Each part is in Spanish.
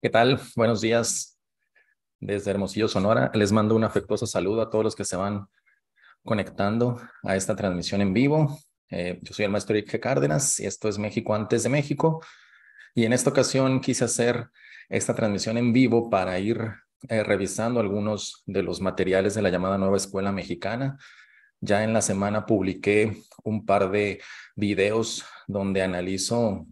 ¿Qué tal? Buenos días desde Hermosillo, Sonora. Les mando un afectuoso saludo a todos los que se van conectando a esta transmisión en vivo. Eh, yo soy el maestro Ike Cárdenas y esto es México antes de México. Y en esta ocasión quise hacer esta transmisión en vivo para ir eh, revisando algunos de los materiales de la llamada Nueva Escuela Mexicana. Ya en la semana publiqué un par de videos donde analizo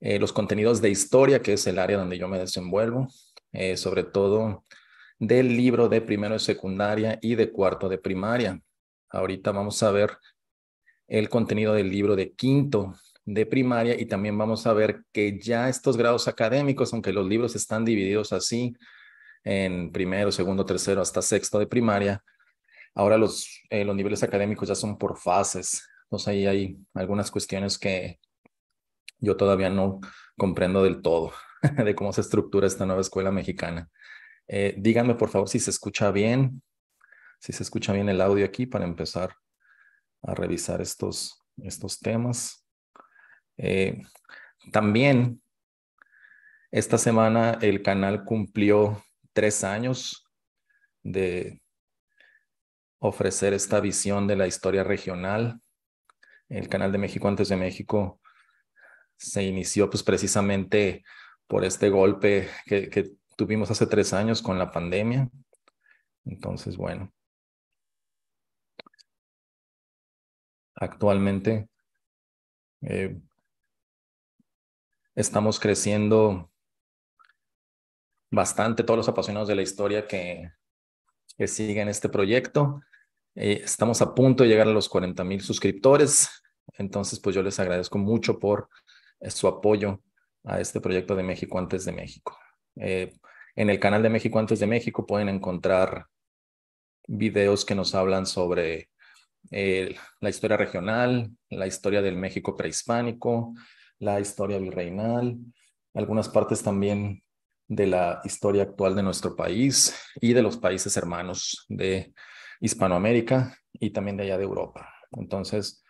eh, los contenidos de historia, que es el área donde yo me desenvuelvo, eh, sobre todo del libro de primero de secundaria y de cuarto de primaria. Ahorita vamos a ver el contenido del libro de quinto de primaria y también vamos a ver que ya estos grados académicos, aunque los libros están divididos así en primero, segundo, tercero hasta sexto de primaria, ahora los, eh, los niveles académicos ya son por fases. Entonces ahí hay algunas cuestiones que yo todavía no comprendo del todo de cómo se estructura esta nueva escuela mexicana. Eh, díganme, por favor, si se escucha bien, si se escucha bien el audio aquí para empezar a revisar estos, estos temas. Eh, también, esta semana el canal cumplió tres años de ofrecer esta visión de la historia regional. El canal de México antes de México se inició pues precisamente por este golpe que, tuvimos hace tres años con la pandemia. Entonces, bueno. Actualmente eh, estamos creciendo bastante todos los apasionados de la historia que, que siguen este proyecto. Eh, estamos a punto de llegar a los 40 mil suscriptores. Entonces, pues yo les agradezco mucho por su apoyo a este proyecto de México antes de México. Eh, en el canal de México antes de México pueden encontrar videos que nos hablan sobre eh, la historia regional, la historia del México prehispánico, la historia virreinal, algunas partes también de la historia actual de nuestro país y de los países hermanos de Hispanoamérica y también de allá de Europa. Entonces,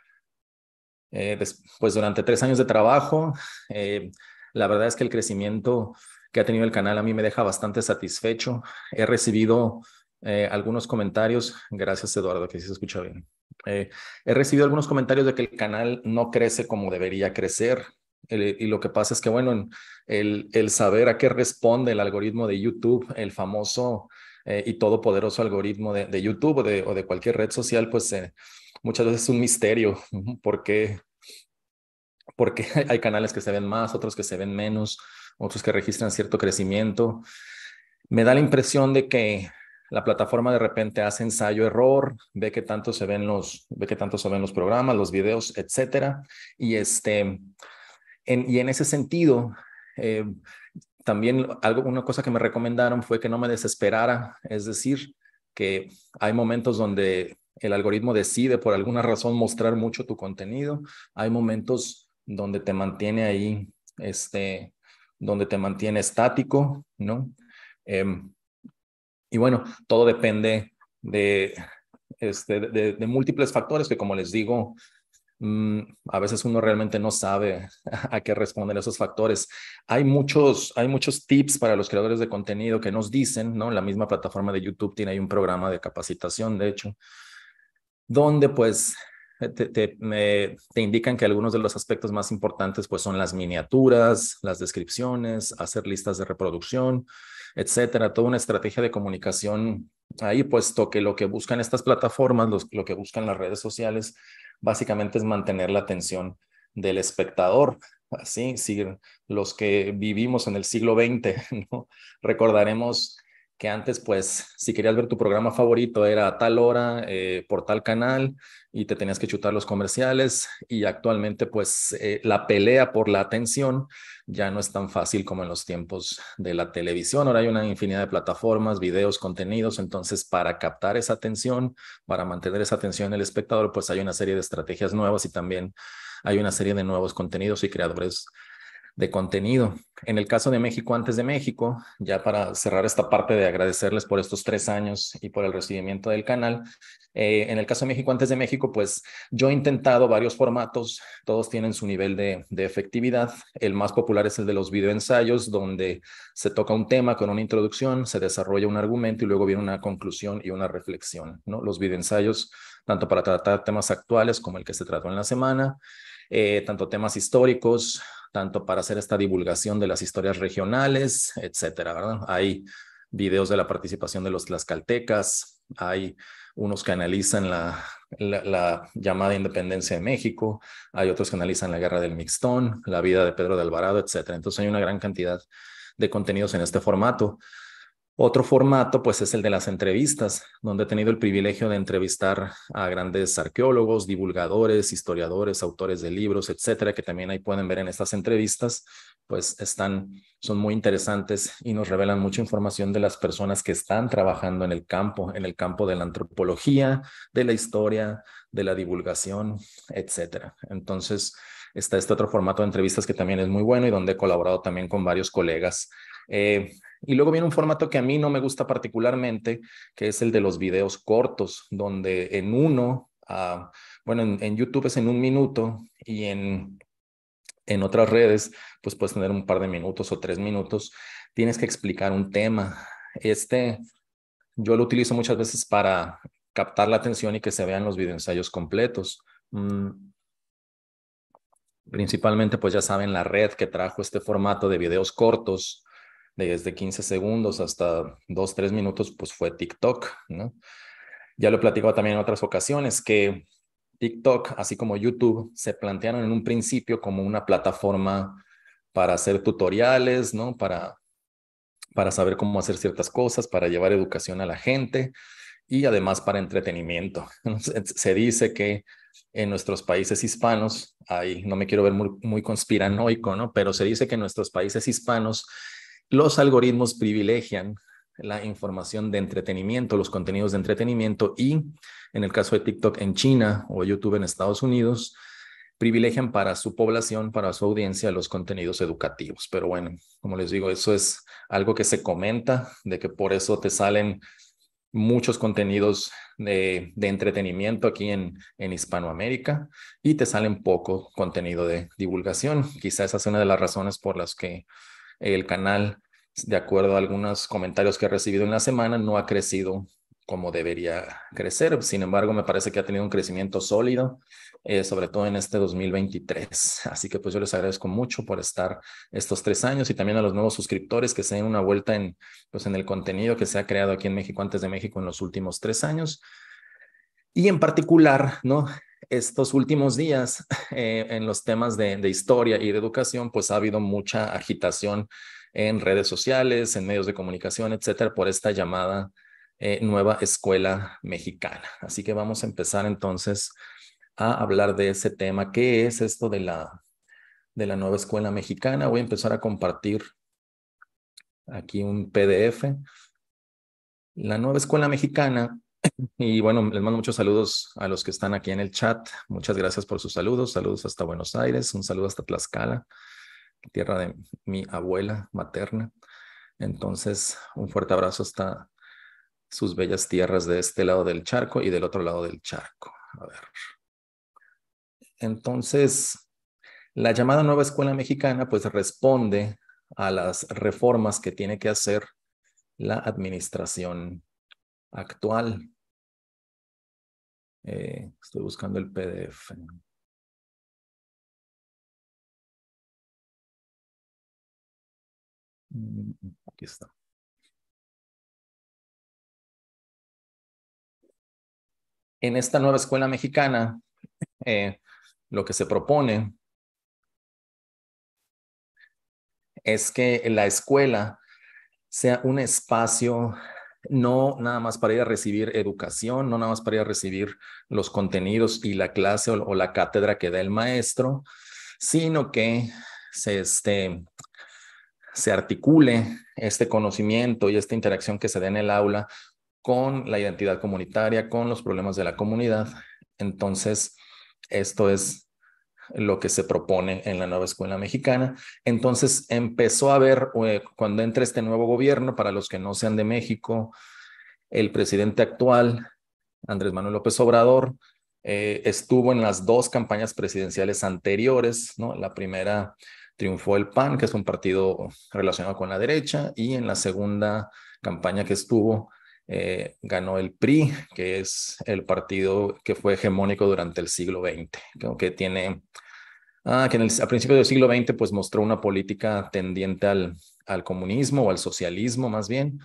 eh, pues, durante tres años de trabajo, eh, la verdad es que el crecimiento que ha tenido el canal a mí me deja bastante satisfecho. He recibido eh, algunos comentarios, gracias Eduardo, que sí se escucha bien. Eh, he recibido algunos comentarios de que el canal no crece como debería crecer. y lo que pasa es que, bueno, el, el saber a qué responde el algoritmo de YouTube, el famoso y todopoderoso algoritmo de, YouTube o de, o de, cualquier red social, pues muchas veces es un misterio por porque hay canales que se ven más, otros que se ven menos, otros que registran cierto crecimiento. Me da la impresión de que la plataforma de repente hace ensayo error, ve que tanto se ven los ve que tanto se ven los programas, los videos, etcétera, y este en, y en ese sentido eh, también algo una cosa que me recomendaron fue que no me desesperara, es decir, que hay momentos donde el algoritmo decide por alguna razón mostrar mucho tu contenido. Hay momentos donde te mantiene ahí, este, donde te mantiene estático, ¿no? Em, y bueno, todo depende de, este, de, múltiples factores que, como les digo, mm, a veces uno realmente no sabe a qué responder esos factores. Hay muchos, hay muchos tips para los creadores de contenido que nos dicen, ¿no? La misma plataforma de YouTube tiene ahí un programa de capacitación, de hecho, donde pues te, indican que algunos de los aspectos más importantes pues son las miniaturas, las descripciones, hacer listas de reproducción, etcétera, toda una estrategia de comunicación ahí, puesto que lo que buscan estas plataformas, lo que buscan las redes sociales, básicamente es mantener la atención del espectador. Así, si los que vivimos en el siglo XX, recordaremos que antes, pues, si querías ver tu programa favorito, era a tal hora, eh, por tal canal, y te tenías que chutar los comerciales, y actualmente, pues, eh, la pelea por la atención ya no es tan fácil como en los tiempos de la televisión. Ahora hay una infinidad de plataformas, videos, contenidos, entonces, para captar esa atención, para mantener esa atención en el espectador, pues hay una serie de estrategias nuevas y también hay una serie de nuevos contenidos y creadores de contenido. En el caso de México antes de México, ya para cerrar esta parte de agradecerles por estos tres años y por el recibimiento del canal, eh, en el caso de México antes de México, pues yo he intentado varios formatos, todos tienen su nivel de, efectividad. El más popular es el de los videoensayos, donde se toca un tema con una introducción, se desarrolla un argumento y luego viene una conclusión y una reflexión. ¿no? Los videoensayos, tanto para tratar temas actuales como el que se trató en la semana, eh, tanto temas históricos, tanto para hacer esta divulgación de las historias regionales, etcétera, Hay videos de la participación de los tlaxcaltecas, hay unos que analizan la, llamada independencia de México, hay otros que analizan la guerra del Mixtón, la vida de Pedro de Alvarado, etcétera. Entonces hay una gran cantidad de contenidos en este formato. Otro formato, pues, es el de las entrevistas, donde he tenido el privilegio de entrevistar a grandes arqueólogos, divulgadores, historiadores, autores de libros, etcétera, que también ahí pueden ver en estas entrevistas, pues están, son muy interesantes y nos revelan mucha información de las personas que están trabajando en el campo, en el campo de la antropología, de la historia, de la divulgación, etcétera. Entonces, está este otro formato de entrevistas que también es muy bueno y donde he colaborado también con varios colegas. Eh, y luego viene un formato que a mí no me gusta particularmente, que es el de los videos cortos, donde en uno, ah, bueno, en, YouTube es en un minuto y en, otras redes, pues puedes tener un par de minutos o tres minutos, tienes que explicar un tema. Este, yo lo utilizo muchas veces para captar la atención y que se vean los ensayos completos. Mm. principalmente pues ya saben la red que trajo este formato de videos cortos desde 15 segundos hasta 2, 3 minutos, pues fue TikTok, ¿no? Ya lo he platicado también en otras ocasiones que TikTok, así como YouTube, se plantearon en un principio como una plataforma para hacer tutoriales, ¿no? Para, para saber cómo hacer ciertas cosas, para llevar educación a la gente y además para entretenimiento. Se dice que en nuestros países hispanos, ahí no me quiero ver muy, muy conspiranoico, ¿no? Pero se dice que en nuestros países hispanos los algoritmos privilegian la información de entretenimiento, los contenidos de entretenimiento y en el caso de TikTok en China o YouTube en Estados Unidos, privilegian para su población, para su audiencia, los contenidos educativos. Pero bueno, como les digo, eso es algo que se comenta, de que por eso te salen muchos contenidos de, entretenimiento aquí en, en Hispanoamérica y te salen poco contenido de divulgación. Quizás esa es una de las razones por las que el canal, de acuerdo a algunos comentarios que he recibido en la semana, no ha crecido como debería crecer. Sin embargo, me parece que ha tenido un crecimiento sólido, eh, sobre todo en este 2023. Así que pues yo les agradezco mucho por estar estos tres años y también a los nuevos suscriptores que se den una vuelta en, pues, en el contenido que se ha creado aquí en México antes de México en los últimos tres años. Y en particular, ¿no? estos últimos días eh, en los temas de, historia y de educación, pues ha habido mucha agitación en redes sociales, en medios de comunicación, etcétera, por esta llamada eh, nueva escuela mexicana. Así que vamos a empezar entonces a hablar de ese tema. ¿Qué es esto de la, de la nueva escuela mexicana? Voy a empezar a compartir aquí un PDF. La nueva escuela mexicana y bueno, les mando muchos saludos a los que están aquí en el chat. Muchas gracias por sus saludos. Saludos hasta Buenos Aires, un saludo hasta Tlaxcala, tierra de mi abuela materna. Entonces, un fuerte abrazo hasta sus bellas tierras de este lado del charco y del otro lado del charco. A ver. Entonces, la llamada nueva escuela mexicana pues responde a las reformas que tiene que hacer la administración actual. Eh, estoy buscando el PDF. Mm, aquí está. En esta nueva escuela mexicana, eh, lo que se propone es que la escuela sea un espacio no nada más para ir a recibir educación, no nada más para ir a recibir los contenidos y la clase o, la cátedra que da el maestro, sino que se, este, se articule este conocimiento y esta interacción que se da en el aula con la identidad comunitaria, con los problemas de la comunidad. Entonces, esto es lo que se propone en la nueva escuela mexicana. Entonces empezó a ver, eh, cuando entra este nuevo gobierno, para los que no sean de México, el presidente actual, Andrés Manuel López Obrador, eh, estuvo en las dos campañas presidenciales anteriores, ¿no? La primera triunfó el PAN, que es un partido relacionado con la derecha, y en la segunda campaña que estuvo eh, ganó el PRI, que es el partido que fue hegemónico durante el siglo XX, que, tiene, ah, que a principios del siglo XX pues mostró una política tendiente al, comunismo o al socialismo más bien,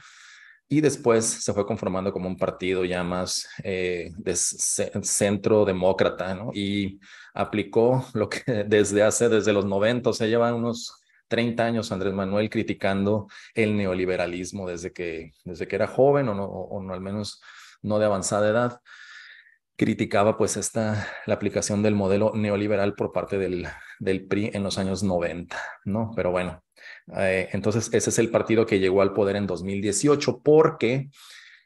y después se fue conformando como un partido ya más eh, centro demócrata, ¿no? Y aplicó lo que desde hace, desde los 90, se llevan unos 30 años Andrés Manuel criticando el neoliberalismo desde que, desde que era joven o, no, o no, al menos no de avanzada edad. Criticaba pues esta, la aplicación del modelo neoliberal por parte del, del PRI en los años 90, ¿no? Pero bueno, eh, entonces ese es el partido que llegó al poder en 2018 porque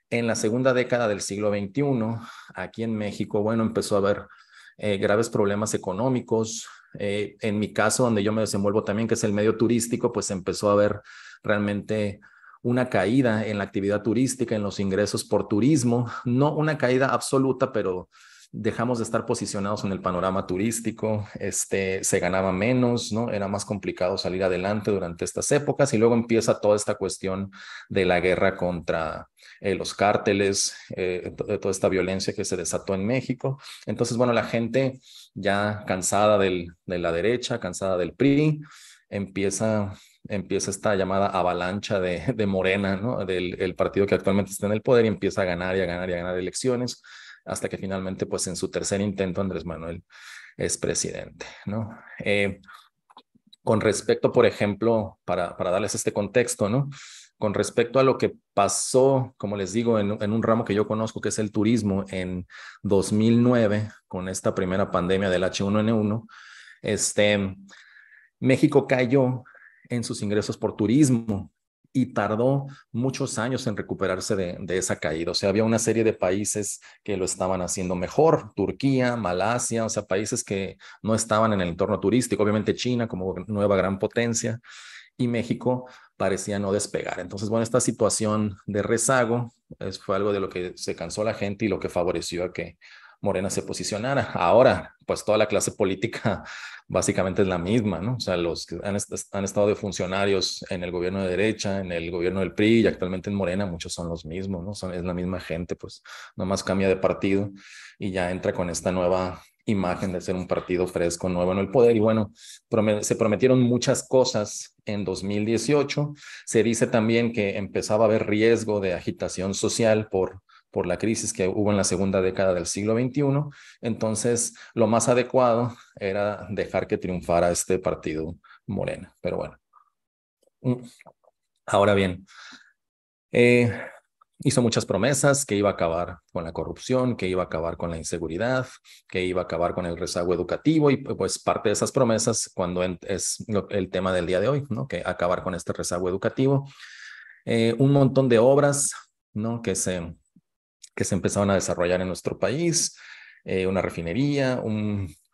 en la segunda década del siglo XXI, aquí en México, bueno, empezó a haber eh, graves problemas económicos, eh, en mi caso, donde yo me desenvuelvo también, que es el medio turístico, pues empezó a haber realmente una caída en la actividad turística, en los ingresos por turismo, no una caída absoluta, pero dejamos de estar posicionados en el panorama turístico, este, se ganaba menos, ¿no? Era más complicado salir adelante durante estas épocas y luego empieza toda esta cuestión de la guerra contra, eh, los cárteles, eh, eh, toda esta violencia que se desató en México. Entonces, bueno, la gente ya cansada del, de la derecha, cansada del PRI, empieza empieza esta llamada avalancha de, de Morena, ¿no? del partido que actualmente está en el poder y empieza a ganar y a ganar y a ganar elecciones hasta que finalmente, pues en su tercer intento, Andrés Manuel es presidente. ¿no? con respecto, por ejemplo, para, para darles este contexto, ¿no? Con respecto a lo que pasó, como les digo, en, un ramo que yo conozco, que es el turismo, en 2009, con esta primera pandemia del H1N1, este, México cayó en sus ingresos por turismo y tardó muchos años en recuperarse de, de esa caída. O sea, había una serie de países que lo estaban haciendo mejor, Turquía, Malasia, o sea, países que no estaban en el entorno turístico, obviamente China como nueva gran potencia y México parecía no despegar. Entonces, bueno, esta situación de rezago fue algo de lo que se cansó la gente y lo que favoreció a que Morena se posicionara. Ahora, pues toda la clase política básicamente es la misma, ¿no? O sea, los que han, estado de funcionarios en el gobierno de derecha, en el gobierno del PRI y actualmente en Morena, muchos son los mismos, ¿no? es la misma gente, pues nomás cambia de partido y ya entra con esta nueva imagen de ser un partido fresco, nuevo en el poder. Y bueno, se prometieron muchas cosas en 2018. Se dice también que empezaba a haber riesgo de agitación social por, por la crisis que hubo en la segunda década del siglo XXI. Entonces, lo más adecuado era dejar que triunfara este partido Morena. Pero bueno. Mm. Ahora bien, eh, hizo muchas promesas que iba a acabar con la corrupción, que iba a acabar con la inseguridad, que iba a acabar con el rezago educativo y pues parte de esas promesas cuando es el tema del día de hoy, ¿no? Que acabar con este rezago educativo. Eh, un montón de obras, ¿no? Que se, que se empezaron a desarrollar en nuestro país, eh, una refinería,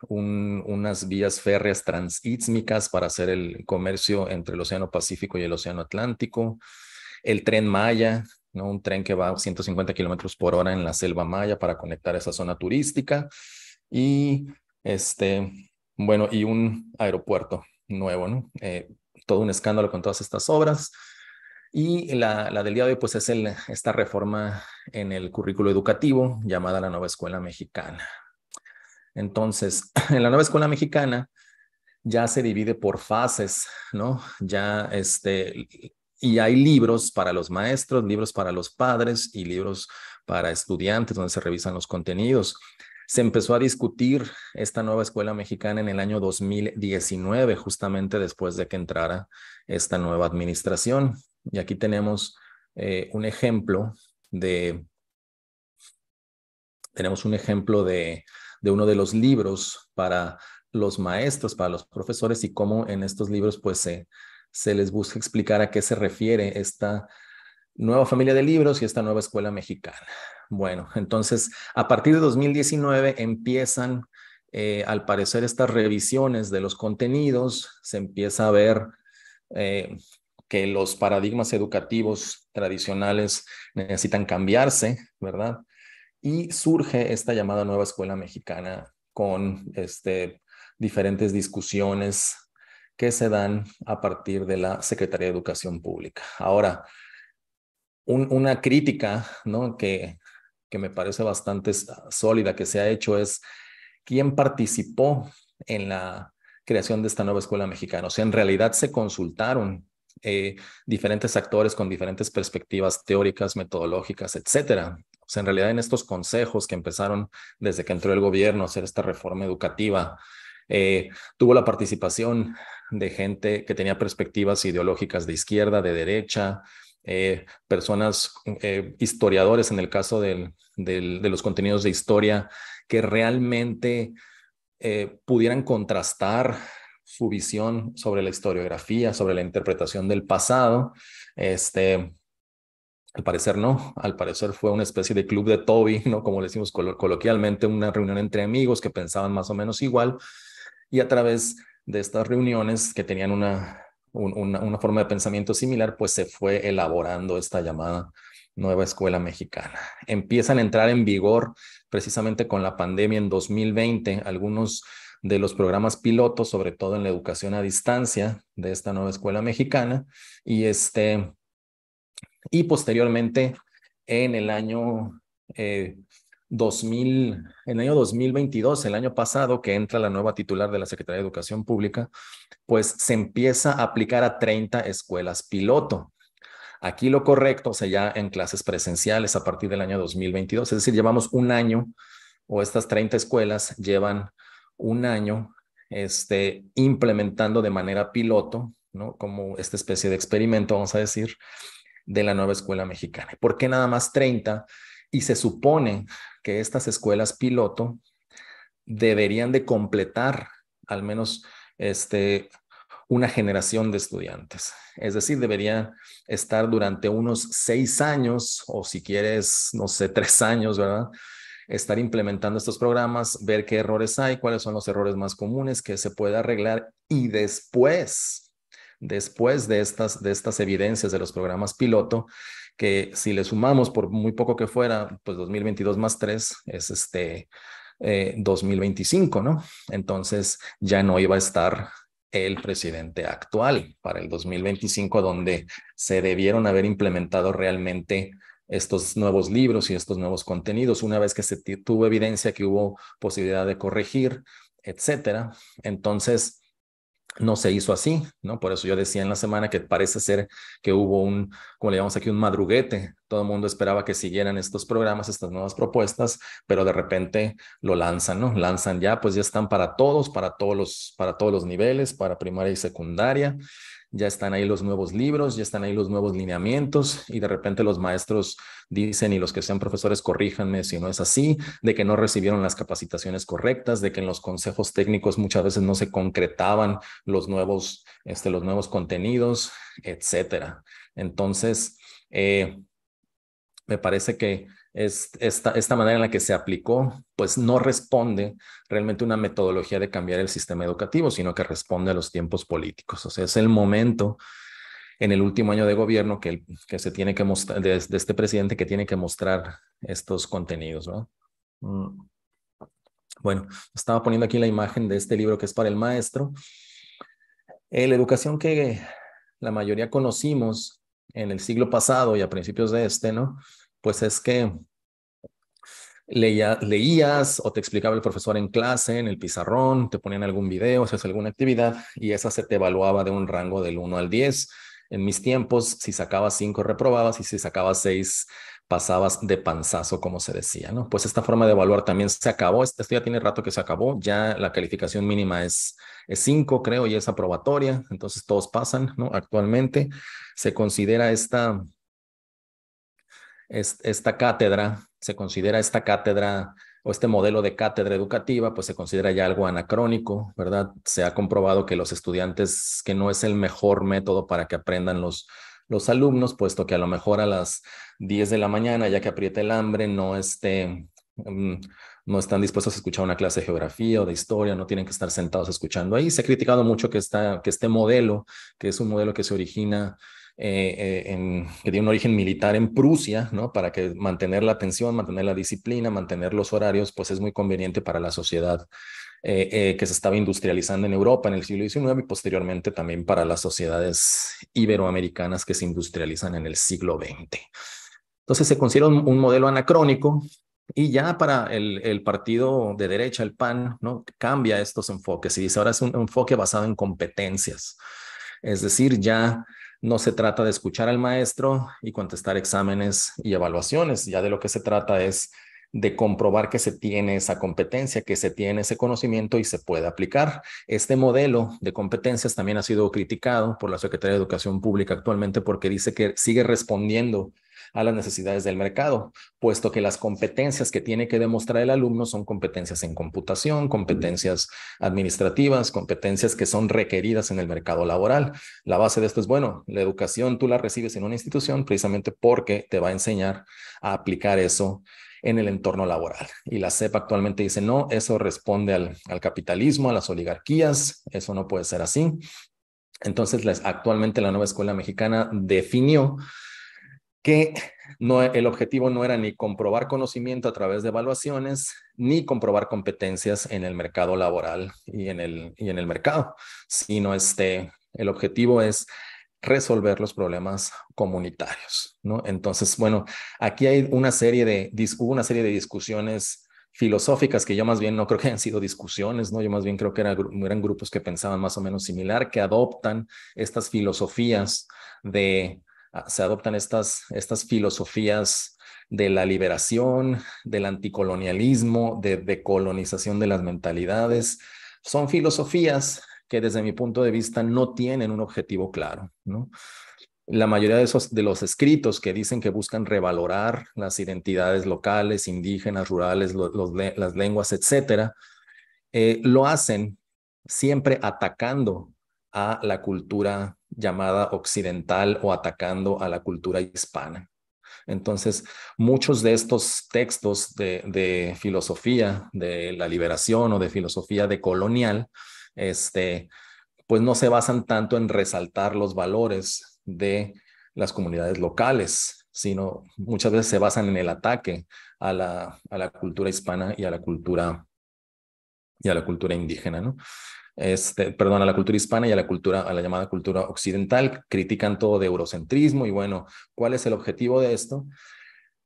unas vías férreas transítmicas para hacer el comercio entre el Océano Pacífico y el Océano Atlántico, el tren Maya, un tren que va a 150 kilómetros por hora en la selva maya para conectar esa zona turística y este, bueno, y un aeropuerto nuevo, ¿no? Eh, todo un escándalo con todas estas obras. Y la, del día de hoy, pues es esta reforma en el currículo educativo llamada la nueva escuela mexicana. Entonces, en la nueva escuela mexicana ya se divide por fases, ¿no? Ya este, y hay libros para los maestros, libros para los padres y libros para estudiantes donde se revisan los contenidos. Se empezó a discutir esta nueva escuela mexicana en el año 2019, justamente después de que entrara esta nueva administración. Y aquí tenemos eh, un ejemplo de... Tenemos un ejemplo de, de uno de los libros para los maestros, para los profesores y cómo en estos libros pues se, se les busca explicar a qué se refiere esta nueva familia de libros y esta nueva escuela mexicana. Bueno, entonces, a partir de 2019 empiezan, eh, al parecer, estas revisiones de los contenidos, se empieza a ver... Eh, que los paradigmas educativos tradicionales necesitan cambiarse, ¿verdad? Y surge esta llamada nueva escuela mexicana con este, diferentes discusiones que se dan a partir de la Secretaría de Educación Pública. Ahora, una crítica que, me parece bastante sólida que se ha hecho es quién participó en la creación de esta nueva escuela mexicana. O sea, en realidad se consultaron eh, diferentes actores con diferentes perspectivas teóricas, metodológicas, etcétera. O sea, en realidad en estos consejos que empezaron desde que entró el gobierno a hacer esta reforma educativa, eh, tuvo la participación de gente que tenía perspectivas ideológicas de izquierda, de derecha, eh, personas, eh, historiadores en el caso de los contenidos de historia, que realmente pudieran contrastar su visión sobre la historiografía, sobre la interpretación del pasado. Este, al parecer no, al parecer fue una especie de club de Toby, ¿no? Como le decimos coloquialmente, una reunión entre amigos que pensaban más o menos igual, y a través de estas reuniones que tenían una, una, forma de pensamiento similar, pues se fue elaborando esta llamada nueva escuela mexicana. Empiezan a entrar en vigor precisamente con la pandemia en 2020 algunos de los programas pilotos, sobre todo en la educación a distancia de esta nueva escuela mexicana y este y posteriormente en el año eh, 2000, en el año 2022, el año pasado, que entra la nueva titular de la Secretaría de Educación Pública, pues se empieza a aplicar a 30 escuelas piloto. Aquí lo correcto, o sea, ya en clases presenciales a partir del año 2022, es decir, llevamos un año o estas 30 escuelas llevan un año este, implementando de manera piloto, ¿no? Como esta especie de experimento, vamos a decir, de la nueva escuela mexicana. ¿Por qué nada más 30? Y se supone que estas escuelas piloto deberían de completar al menos este, una generación de estudiantes. Es decir, deberían estar durante unos seis años o si quieres, no sé, tres años, ¿verdad? Estar implementando estos programas, ver qué errores hay, cuáles son los errores más comunes que se puede arreglar y después, después de estas, de estas evidencias de los programas piloto, que si le sumamos por muy poco que fuera, pues 2022 más 3 es este 2025, eh, ¿no? Entonces ya no iba a estar el presidente actual para el 2025, donde se debieron haber implementado realmente estos nuevos libros y estos nuevos contenidos, una vez que se tuvo evidencia que hubo posibilidad de corregir, etcétera. Entonces, no se hizo así, ¿no? Por eso yo decía en la semana que parece ser que hubo un, como le llamamos aquí, un madruguete. Todo el mundo esperaba que siguieran estos programas, estas nuevas propuestas, pero de repente lo lanzan, ¿no? Lanzan ya, pues ya están para todos, para todos los, para todos los niveles, para primaria y secundaria ya están ahí los nuevos libros, ya están ahí los nuevos lineamientos y de repente los maestros dicen y los que sean profesores corríjanme si no es así, de que no recibieron las capacitaciones correctas, de que en los consejos técnicos muchas veces no se concretaban los nuevos, este, los nuevos contenidos, etcétera. Entonces, eh, me parece que esta, manera en la que se aplicó, pues no responde realmente una metodología de cambiar el sistema educativo, sino que responde a los tiempos políticos. O sea, es el momento en el último año de gobierno que, que se tiene que mostrar, de, este presidente que tiene que mostrar estos contenidos, ¿no? Mm. Bueno, estaba poniendo aquí la imagen de este libro que es para el maestro. la educación que la mayoría conocimos en el siglo pasado y a principios de este, ¿no? pues es que leía, leías o te explicaba el profesor en clase, en el pizarrón, te ponían algún video, hacías alguna actividad y esa se te evaluaba de un rango del 1 al 10. En mis tiempos, si sacabas 5 reprobabas y si sacabas 6 pasabas de panzazo, como se decía, ¿no? Pues esta forma de evaluar también se acabó, esto ya tiene rato que se acabó, ya la calificación mínima es 5, creo, y es aprobatoria, entonces todos pasan, ¿no? Actualmente se considera esta esta cátedra, se considera esta cátedra o este modelo de cátedra educativa, pues se considera ya algo anacrónico, ¿verdad? Se ha comprobado que los estudiantes, que no es el mejor método para que aprendan los, los alumnos, puesto que a lo mejor a las 10 de la mañana, ya que apriete el hambre, no esté... Mm, no están dispuestos a escuchar una clase de geografía o de historia, no tienen que estar sentados escuchando ahí. Se ha criticado mucho que, que este modelo, que es un modelo que se origina eh, eh, en, que tiene un origen militar en Prusia, ¿no? Para que mantener la atención, mantener la disciplina, mantener los horarios, pues es muy conveniente para la sociedad eh, que se estaba industrializando en Europa en el siglo XIX y posteriormente también para las sociedades iberoamericanas que se industrializan en el siglo XX. Entonces se considera un, modelo anacrónico y ya para el, partido de derecha, el PAN, ¿no? cambia estos enfoques y dice ahora es un enfoque basado en competencias. Es decir, ya no se trata de escuchar al maestro y contestar exámenes y evaluaciones, ya de lo que se trata es de comprobar que se tiene esa competencia, que se tiene ese conocimiento y se puede aplicar. Este modelo de competencias también ha sido criticado por la Secretaría de Educación Pública actualmente porque dice que sigue respondiendo a las necesidades del mercado, puesto que las competencias que tiene que demostrar el alumno son competencias en computación, competencias administrativas, competencias que son requeridas en el mercado laboral. La base de esto es, bueno, la educación tú la recibes en una institución precisamente porque te va a enseñar a aplicar eso en el entorno laboral. Y la CEP actualmente dice, no, eso responde al, capitalismo, a las oligarquías, eso no puede ser así. Entonces, actualmente la nueva escuela mexicana definió que no, el objetivo no era ni comprobar conocimiento a través de evaluaciones, ni comprobar competencias en el mercado laboral y en el, y en el mercado, sino este, el objetivo es resolver los problemas comunitarios, ¿no? Entonces, bueno, aquí hay una serie de, una serie de discusiones filosóficas que yo más bien no creo que hayan sido discusiones, ¿no? Yo más bien creo que eran grupos que pensaban más o menos similar, que adoptan estas filosofías de se adoptan estas, estas filosofías de la liberación, del anticolonialismo, de decolonización de las mentalidades. Son filosofías que desde mi punto de vista no tienen un objetivo claro, ¿no? La mayoría de, esos, de los escritos que dicen que buscan revalorar las identidades locales, indígenas, rurales, las lenguas, etcétera, eh, lo hacen siempre atacando a la cultura llamada occidental o atacando a la cultura hispana. Entonces, muchos de estos textos de, filosofía de la liberación o de filosofía colonial, este, pues no se basan tanto en resaltar los valores de las comunidades locales, sino muchas veces se basan en el ataque a la, a la cultura hispana y a la cultura y a la cultura indígena, ¿no? Este, perdón, a la cultura hispana y a la cultura, a la llamada cultura occidental, critican todo de eurocentrismo y bueno, ¿cuál es el objetivo de esto?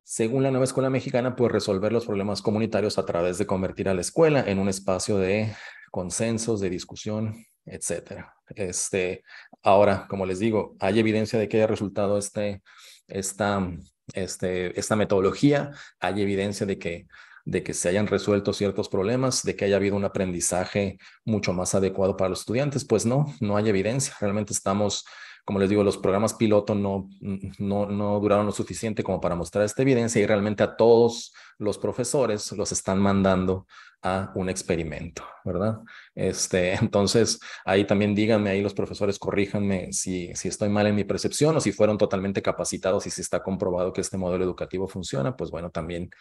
Según la nueva escuela mexicana, pues resolver los problemas comunitarios a través de convertir a la escuela en un espacio de consensos, de discusión, etcétera. Este, ahora, como les digo, hay evidencia de que haya resultado este, esta, este, esta metodología, hay evidencia de que de que se hayan resuelto ciertos problemas, de que haya habido un aprendizaje mucho más adecuado para los estudiantes. Pues no, no hay evidencia. Realmente estamos, como les digo, los programas piloto no, no, no duraron lo suficiente como para mostrar esta evidencia y realmente a todos los profesores los están mandando a un experimento, ¿verdad? Este, entonces, ahí también díganme, ahí los profesores corríjanme si, si estoy mal en mi percepción o si fueron totalmente capacitados y si está comprobado que este modelo educativo funciona, pues bueno, también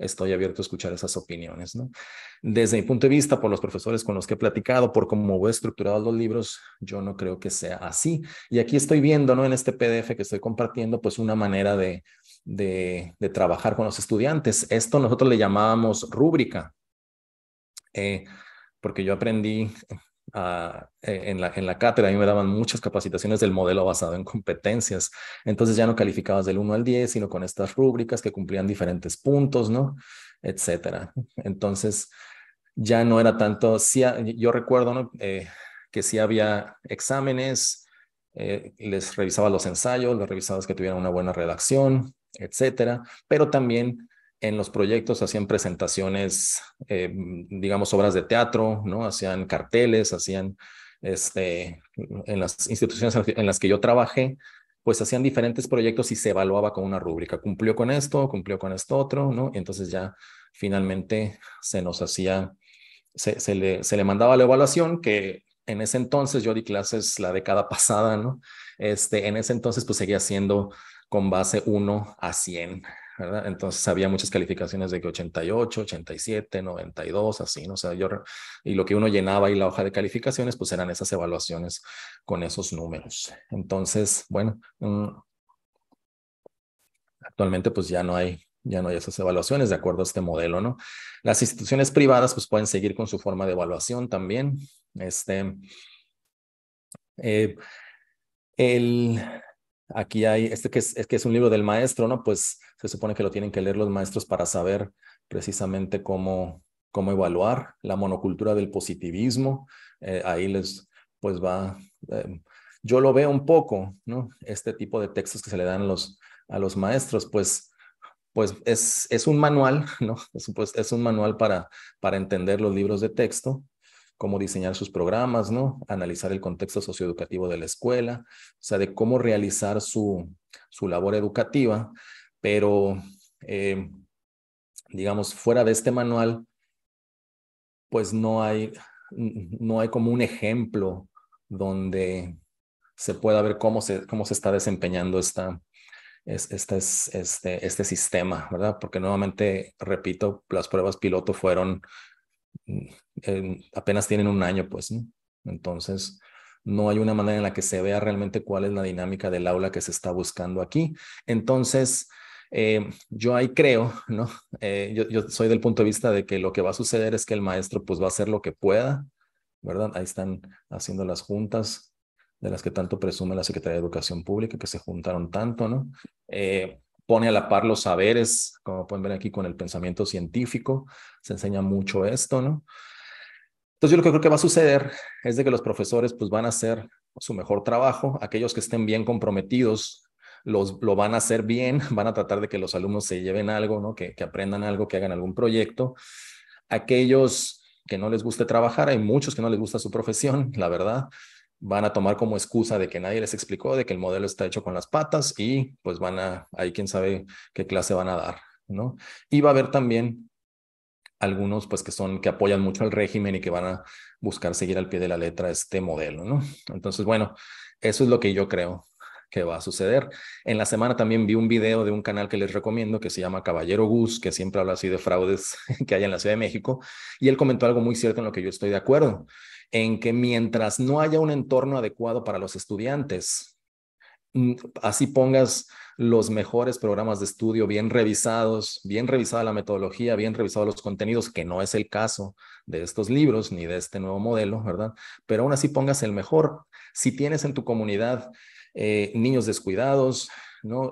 estoy abierto a escuchar esas opiniones. ¿no? Desde mi punto de vista, por los profesores con los que he platicado, por cómo he estructurado los libros, yo no creo que sea así. Y aquí estoy viendo ¿no? en este PDF que estoy compartiendo, pues una manera de, de, trabajar con los estudiantes. Esto nosotros le llamábamos rúbrica. Eh, porque yo aprendí Ah, e-, en, la, en la cátedra, a mí me daban muchas capacitaciones del modelo basado en competencias. Entonces ya no calificabas del 1 al 10, sino con estas rúbricas que cumplían diferentes puntos, ¿no? Etcétera. Entonces ya no era tanto, si yo recuerdo eh, que si había exámenes, eh, les revisaba los ensayos, les revisaba que tuvieran una buena redacción, etcétera, pero también en los proyectos hacían presentaciones, em, digamos, obras de teatro, ¿no? Hacían carteles, hacían, este, en las instituciones en las que yo trabajé, pues hacían diferentes proyectos y se evaluaba con una rúbrica. Cumplió con esto, cumplió con esto otro, ¿no? Y entonces ya finalmente se nos hacía, se, le, se le mandaba la evaluación que en ese entonces, yo di clases la década pasada, ¿no? Este, en ese entonces, pues seguía siendo con base 1 a 100, entonces había muchas calificaciones de que 88, 87, 92, así, O sea, yo, y lo que uno llenaba ahí la hoja de calificaciones, pues eran esas evaluaciones con esos números. Entonces, bueno, mm, actualmente pues ya no hay ya no hay esas evaluaciones de acuerdo a este modelo, ¿no? Las instituciones privadas pues pueden seguir con su forma de evaluación también. Este, eh, el, aquí hay, este que es, que es un libro del maestro, ¿no? Pues se supone que lo tienen que leer los maestros para saber precisamente cómo, evaluar la monocultura del positivismo. Eh, ahí les, pues va, eh, yo lo veo un poco, ¿no? Este tipo de textos que se le dan los, a los maestros, pues, pues es, un manual, ¿no? Es, pues, es un manual para, para entender los libros de texto cómo diseñar sus programas, ¿no? Analizar el contexto socioeducativo de la escuela, o sea, de cómo realizar su, su labor educativa, pero, eh, digamos, fuera de este manual, pues no hay, no hay como un ejemplo donde se pueda ver cómo se, cómo se está desempeñando esta, este, este sistema, ¿verdad? Porque nuevamente, repito, las pruebas piloto fueron apenas tienen un año, pues, ¿no? Entonces, no hay una manera en la que se vea realmente cuál es la dinámica del aula que se está buscando aquí. Entonces, eh, yo ahí creo, ¿no? Eh, yo, soy del punto de vista de que lo que va a suceder es que el maestro pues va a hacer lo que pueda, ¿verdad? Ahí están haciendo las juntas de las que tanto presume la Secretaría de Educación Pública, que se juntaron tanto, ¿no? Eh, pone a la par los saberes, como pueden ver aquí con el pensamiento científico, se enseña mucho esto, ¿no? Entonces yo lo que creo que va a suceder es de que los profesores pues van a hacer su mejor trabajo, aquellos que estén bien comprometidos los, lo van a hacer bien, van a tratar de que los alumnos se lleven algo, ¿no? que, que aprendan algo, que hagan algún proyecto. Aquellos que no les guste trabajar, hay muchos que no les gusta su profesión, la verdad, van a tomar como excusa de que nadie les explicó, de que el modelo está hecho con las patas y pues van a, ahí quién sabe qué clase van a dar, ¿no? Y va a haber también algunos pues que son, que apoyan mucho al régimen y que van a buscar seguir al pie de la letra este modelo, ¿no? Entonces, bueno, eso es lo que yo creo que va a suceder. En la semana también vi un video de un canal que les recomiendo que se llama Caballero Gus, que siempre habla así de fraudes que hay en la Ciudad de México, y él comentó algo muy cierto en lo que yo estoy de acuerdo, en que mientras no haya un entorno adecuado para los estudiantes, mm, así pongas los mejores programas de estudio bien revisados, bien revisada la metodología, bien revisados los contenidos, que no es el caso de estos libros ni de este nuevo modelo, ¿verdad? Pero aún así pongas el mejor. Si tienes en tu comunidad eh, niños descuidados,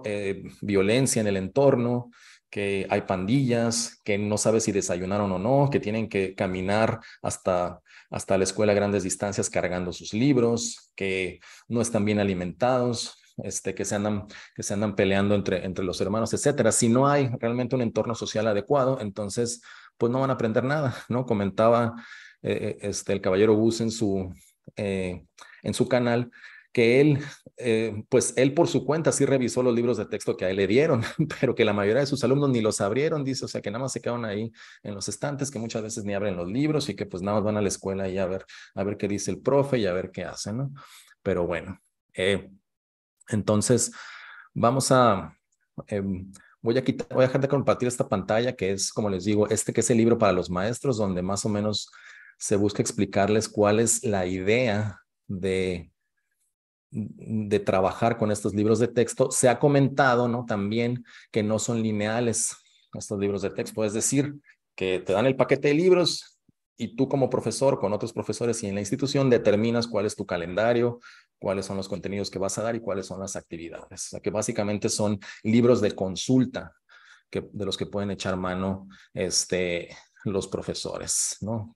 eh, violencia en el entorno, que hay pandillas, que no sabe si desayunaron o no, que tienen que caminar hasta, hasta la escuela a grandes distancias cargando sus libros, que no están bien alimentados, este, que, se andan, que se andan peleando entre, entre los hermanos, etcétera. Si no hay realmente un entorno social adecuado, entonces pues no van a aprender nada, ¿no? Comentaba eh, eh, este, el caballero Bus en su, eh, en su canal que él, eh, pues él por su cuenta sí revisó los libros de texto que a él le dieron, pero que la mayoría de sus alumnos ni los abrieron, dice, o sea, que nada más se quedaron ahí en los estantes, que muchas veces ni abren los libros y que pues nada más van a la escuela y a ver, a ver qué dice el profe y a ver qué hacen, ¿no? Pero bueno, eh, entonces vamos a... Em, voy a voy a dejar de compartir esta pantalla que es, como les digo, este que es el libro para los maestros, donde más o menos se busca explicarles cuál es la idea de de trabajar con estos libros de texto. Se ha comentado, ¿no? También que no son lineales estos libros de texto, es decir, que te dan el paquete de libros y tú como profesor, con otros profesores y en la institución, determinas cuál es tu calendario, cuáles son los contenidos que vas a dar y cuáles son las actividades. O sea, que básicamente son libros de consulta que, de los que pueden echar mano este, los profesores, ¿no?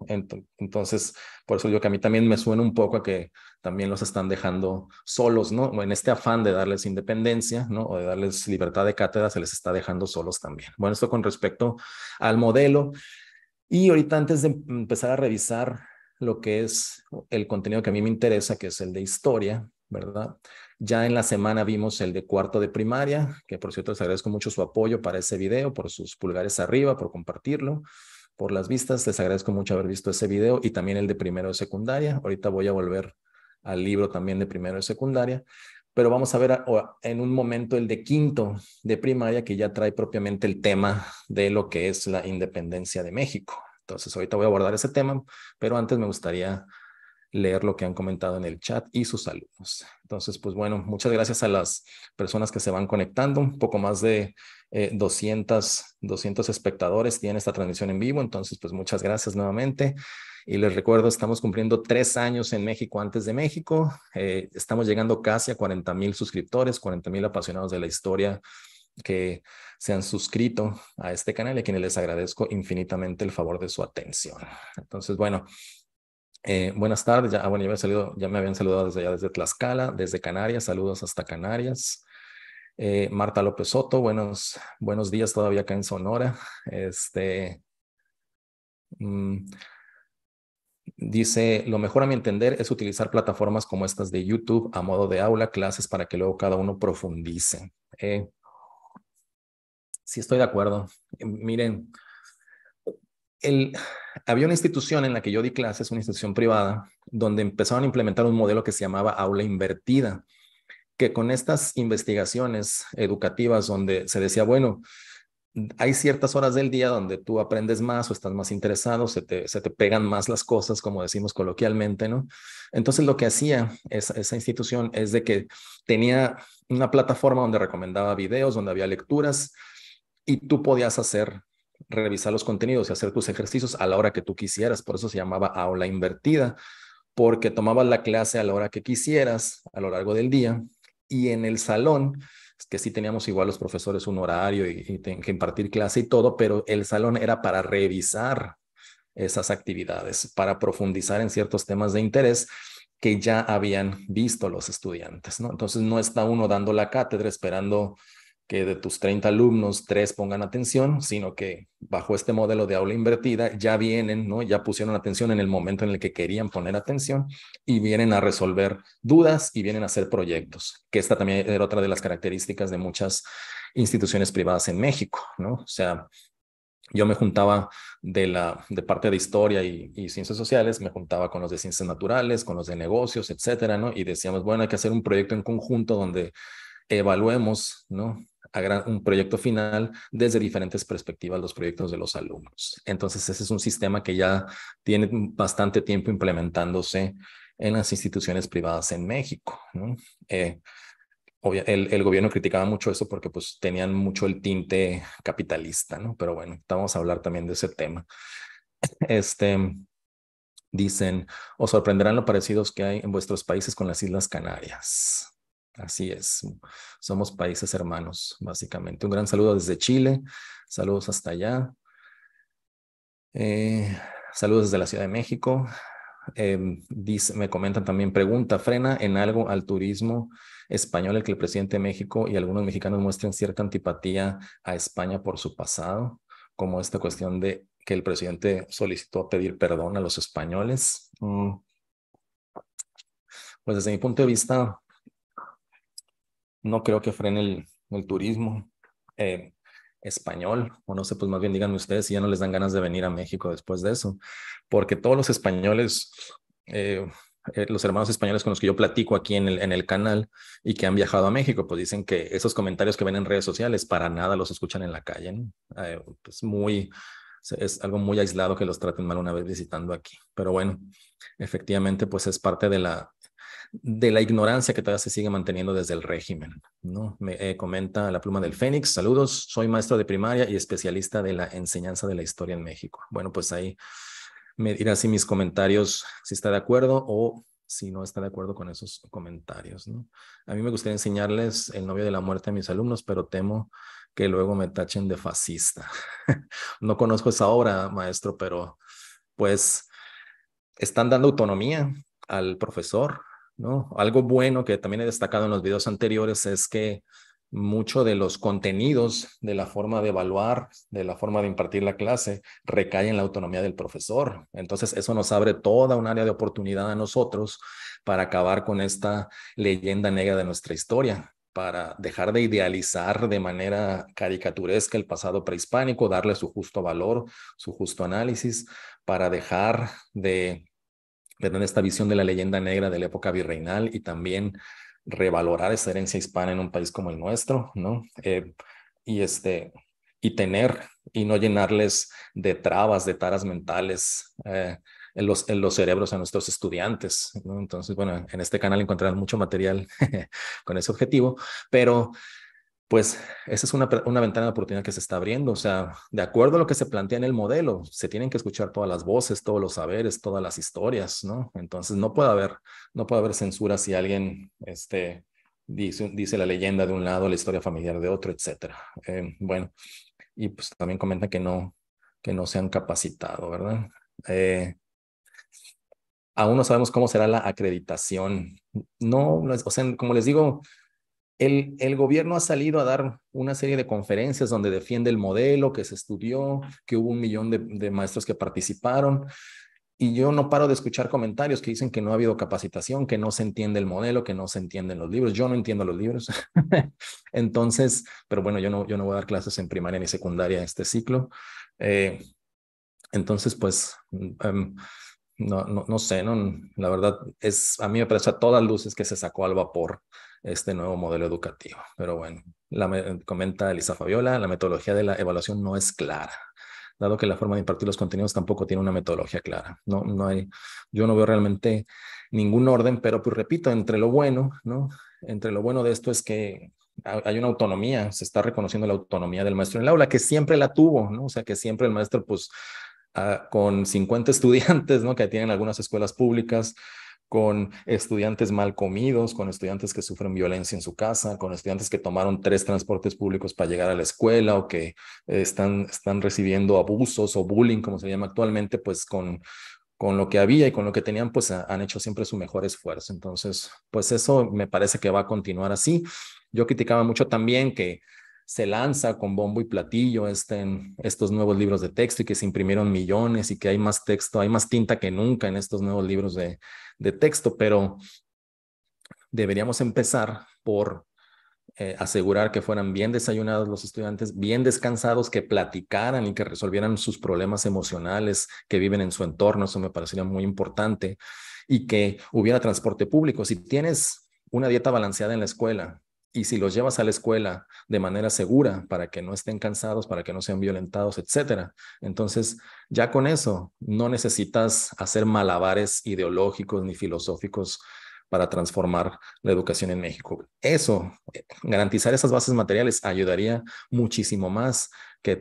Entonces, por eso yo que a mí también me suena un poco a que también los están dejando solos, ¿no? En este afán de darles independencia, ¿no? O de darles libertad de cátedra, se les está dejando solos también. Bueno, esto con respecto al modelo. Y ahorita antes de empezar a revisar lo que es el contenido que a mí me interesa, que es el de historia, ¿verdad? Ya en la semana vimos el de cuarto de primaria, que por cierto les agradezco mucho su apoyo para ese video, por sus pulgares arriba, por compartirlo por las vistas. Les agradezco mucho haber visto ese video y también el de primero de secundaria. Ahorita voy a volver al libro también de primero de secundaria, pero vamos a ver en un momento el de quinto de primaria que ya trae propiamente el tema de lo que es la independencia de México. Entonces ahorita voy a abordar ese tema, pero antes me gustaría leer lo que han comentado en el chat y sus saludos Entonces, pues bueno, muchas gracias a las personas que se van conectando. Un poco más de 200, eh, 200 espectadores tienen esta transmisión en vivo. Entonces, pues muchas gracias nuevamente. Y les recuerdo, estamos cumpliendo tres años en México antes de México. Eh, estamos llegando casi a 40 mil suscriptores, 40 mil apasionados de la historia que se han suscrito a este canal y a quienes les agradezco infinitamente el favor de su atención. Entonces, bueno, eh, buenas tardes, ya, ah, ya, me habían saludado desde desde Tlaxcala, desde Canarias, saludos hasta Canarias. Eh, Marta López Soto, buenos, buenos días todavía acá en Sonora. Este, mm, dice, lo mejor a mi entender es utilizar plataformas como estas de YouTube a modo de aula, clases, para que luego cada uno profundice. Eh, sí, estoy de acuerdo. Miren, había una institución en la que yo di clases, una institución privada, donde empezaron a implementar un modelo que se llamaba aula invertida, que con estas investigaciones educativas donde se decía, bueno, hay ciertas horas del día donde tú aprendes más o estás más interesado, se te, pegan más las cosas, como decimos coloquialmente, ¿no? Entonces lo que hacía esa, esa institución es de que tenía una plataforma donde recomendaba videos, donde había lecturas y tú podías hacer revisar los contenidos y hacer tus ejercicios a la hora que tú quisieras. Por eso se llamaba aula invertida, porque tomabas la clase a la hora que quisieras a lo largo del día y en el salón que sí teníamos igual los profesores un horario y, tenían que impartir clase y todo, pero el salón era para revisar esas actividades, para profundizar en ciertos temas de interés que ya habían visto los estudiantes, ¿no? Entonces no está uno dando la cátedra esperando que de tus 30 alumnos, tres pongan atención, sino que bajo este modelo de aula invertida ya vienen, ¿no? Ya pusieron atención en el momento en el que querían poner atención y vienen a resolver dudas y vienen a hacer proyectos, que esta también era otra de las características de muchas instituciones privadas en México, ¿no? O sea, yo me juntaba de la de parte de historia y, y, ciencias sociales, me juntaba con los de ciencias naturales, con los de negocios, etcétera, ¿no? Y decíamos, bueno, hay que hacer un proyecto en conjunto donde evaluemos, ¿no? un proyecto final desde diferentes perspectivas los proyectos de los alumnos. Entonces, ese es un sistema que ya tiene bastante tiempo implementándose en las instituciones privadas en México. Eh, el, gobierno criticaba mucho eso porque pues, tenían mucho el tinte capitalista, ¿no? pero bueno, vamos a hablar también de ese tema. Este, dicen, os sorprenderán lo parecidos que hay en vuestros países con las Islas Canarias. Así es, somos países hermanos, básicamente. Un gran saludo desde Chile, saludos hasta allá, eh, saludos desde la Ciudad de México. Em, me comentan también, pregunta, ¿frena en algo al turismo español el que el presidente de México y algunos mexicanos muestren cierta antipatía a España por su pasado? Como esta cuestión de que el presidente solicitó pedir perdón a los españoles. Mm. Pues desde mi punto de vista, no creo que frene el, turismo eh, español, o no sé, pues más bien díganme ustedes si ya no les dan ganas de venir a México después de eso, porque todos los españoles, eh, eh, los hermanos españoles con los que yo platico aquí en el, canal y que han viajado a México, pues dicen que esos comentarios que ven en redes sociales para nada los escuchan en la calle, pues muy, es algo muy aislado que los traten mal una vez visitando aquí, pero bueno, efectivamente, pues es parte de la de la ignorancia que todavía se sigue manteniendo desde el régimen. ¿no? Me eh, comenta la pluma del Fénix, saludos, soy maestro de primaria y especialista de la enseñanza de la historia en México. Bueno, pues ahí me dirá si mis comentarios, si está de acuerdo o si no está de acuerdo con esos comentarios. A mí me gustaría enseñarles el novio de la muerte a mis alumnos, pero temo que luego me tachen de fascista. no conozco esa obra, maestro, pero pues están dando autonomía al profesor, algo bueno que también he destacado en los videos anteriores es que mucho de los contenidos, de la forma de evaluar, de la forma de impartir la clase, recae en la autonomía del profesor. Entonces, eso nos abre toda un área de oportunidad a nosotros para acabar con esta leyenda negra de nuestra historia, para dejar de idealizar de manera caricaturesca el pasado prehispánico, darle su justo valor, su justo análisis, para dejar de tener esta visión de la leyenda negra de la época virreinal y también revalorar esa herencia hispana en un país como el nuestro, ¿no? Eh, y, este, y tener y no llenarles de trabas, de taras mentales eh, en, los, en los cerebros a nuestros estudiantes, Entonces, bueno, en este canal encontrarán mucho material con ese objetivo, pero pues esa es una, ventana de oportunidad que se está abriendo. O sea, de acuerdo a lo que se plantea en el modelo, se tienen que escuchar todas las voces, todos los saberes, todas las historias, ¿no? Entonces no puede haber, no puede haber censura si alguien este, dice, la leyenda de un lado, la historia familiar de otro, etcétera. Eh, bueno, y pues también comentan que no, que no se han capacitado, ¿verdad? Eh, aún no sabemos cómo será la acreditación. No, o sea, como les digo, el, gobierno ha salido a dar una serie de conferencias donde defiende el modelo que se estudió, que hubo un millón de, maestros que participaron. Y yo no paro de escuchar comentarios que dicen que no ha habido capacitación, que no se entiende el modelo, que no se entienden los libros. Yo no entiendo los libros. Entonces, pero bueno, yo no, yo no voy a dar clases en primaria ni secundaria este ciclo. Eh, entonces, pues, mm, em, no, no, no sé, no, la verdad es, a mí me parece a todas luces que se sacó al vapor este nuevo modelo educativo. Pero bueno, la, comenta Elisa Fabiola, la metodología de la evaluación no es clara dado que la forma de impartir los contenidos tampoco tiene una metodología clara. No, no hay, yo no veo realmente ningún orden, pero pues repito, entre lo bueno, ¿no? Entre lo bueno de esto es que hay una autonomía, se está reconociendo la autonomía del maestro en el aula, que siempre la tuvo, ¿no? O sea, que siempre el maestro, pues, con 50 estudiantes ¿no? que tienen algunas escuelas públicas, con estudiantes mal comidos, con estudiantes que sufren violencia en su casa, con estudiantes que tomaron tres transportes públicos para llegar a la escuela o que están, están recibiendo abusos o bullying, como se llama actualmente, pues con, con lo que había y con lo que tenían, pues han hecho siempre su mejor esfuerzo. Entonces, pues eso me parece que va a continuar así. Yo criticaba mucho también que se lanza con bombo y platillo este, estos nuevos libros de texto y que se imprimieron millones y que hay más texto, hay más tinta que nunca en estos nuevos libros de, texto, pero deberíamos empezar por eh, asegurar que fueran bien desayunados los estudiantes, bien descansados, que platicaran y que resolvieran sus problemas emocionales que viven en su entorno, eso me parecería muy importante, y que hubiera transporte público. Si tienes una dieta balanceada en la escuela, y si los llevas a la escuela de manera segura para que no estén cansados, para que no sean violentados, etcétera. Entonces, ya con eso no necesitas hacer malabares ideológicos ni filosóficos para transformar la educación en México. Eso, eh, garantizar esas bases materiales ayudaría muchísimo más que,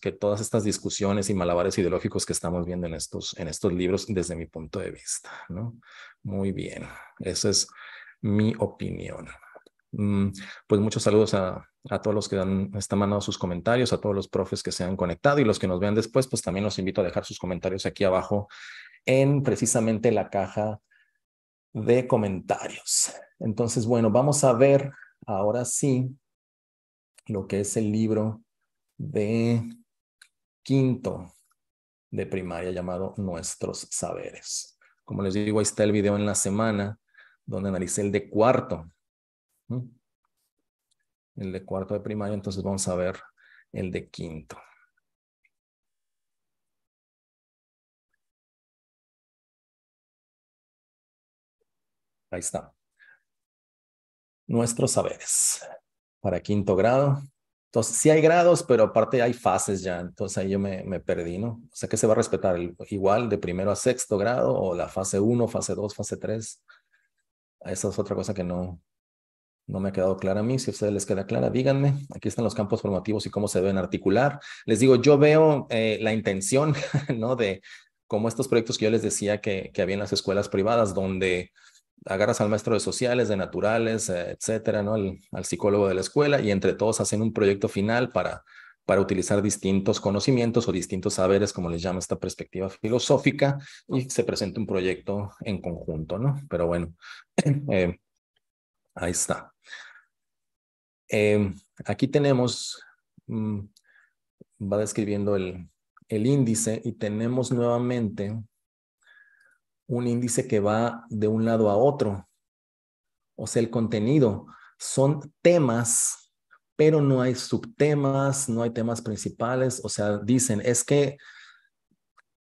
que todas estas discusiones y malabares ideológicos que estamos viendo en estos, en estos libros desde mi punto de vista. ¿no? Muy bien, esa es mi opinión. Mm, pues muchos saludos a, todos los que están mandando sus comentarios, a todos los profes que se han conectado y los que nos vean después, pues también los invito a dejar sus comentarios aquí abajo en precisamente la caja de comentarios. Entonces, bueno, vamos a ver ahora sí lo que es el libro de quinto de primaria llamado Nuestros Saberes. Como les digo, ahí está el video en la semana donde analicé el de cuarto, el de cuarto de primaria, entonces vamos a ver el de quinto. Ahí está. Nuestros saberes para quinto grado. Entonces, sí hay grados, pero aparte hay fases ya. Entonces ahí yo me, perdí, ¿no? O sea, que se va a respetar? Igual de primero a sexto grado o la fase 1, fase 2, fase 3. Esa es otra cosa que no, no me ha quedado clara a mí. Si a ustedes les queda clara, díganme. Aquí están los campos formativos y cómo se deben articular. Les digo, yo veo eh, la intención, ¿no? De como estos proyectos que yo les decía que, que había en las escuelas privadas, donde agarras al maestro de sociales, de naturales, eh, etcétera, ¿no? al psicólogo de la escuela y entre todos hacen un proyecto final para, para utilizar distintos conocimientos o distintos saberes, como les llama esta perspectiva filosófica, y se presenta un proyecto en conjunto, ¿no? Pero bueno, eh, Ahí está. Em, aquí tenemos, mm, va describiendo el, índice y tenemos nuevamente un índice que va de un lado a otro. O sea, el contenido son temas, pero no hay subtemas, no hay temas principales. O sea, dicen, es que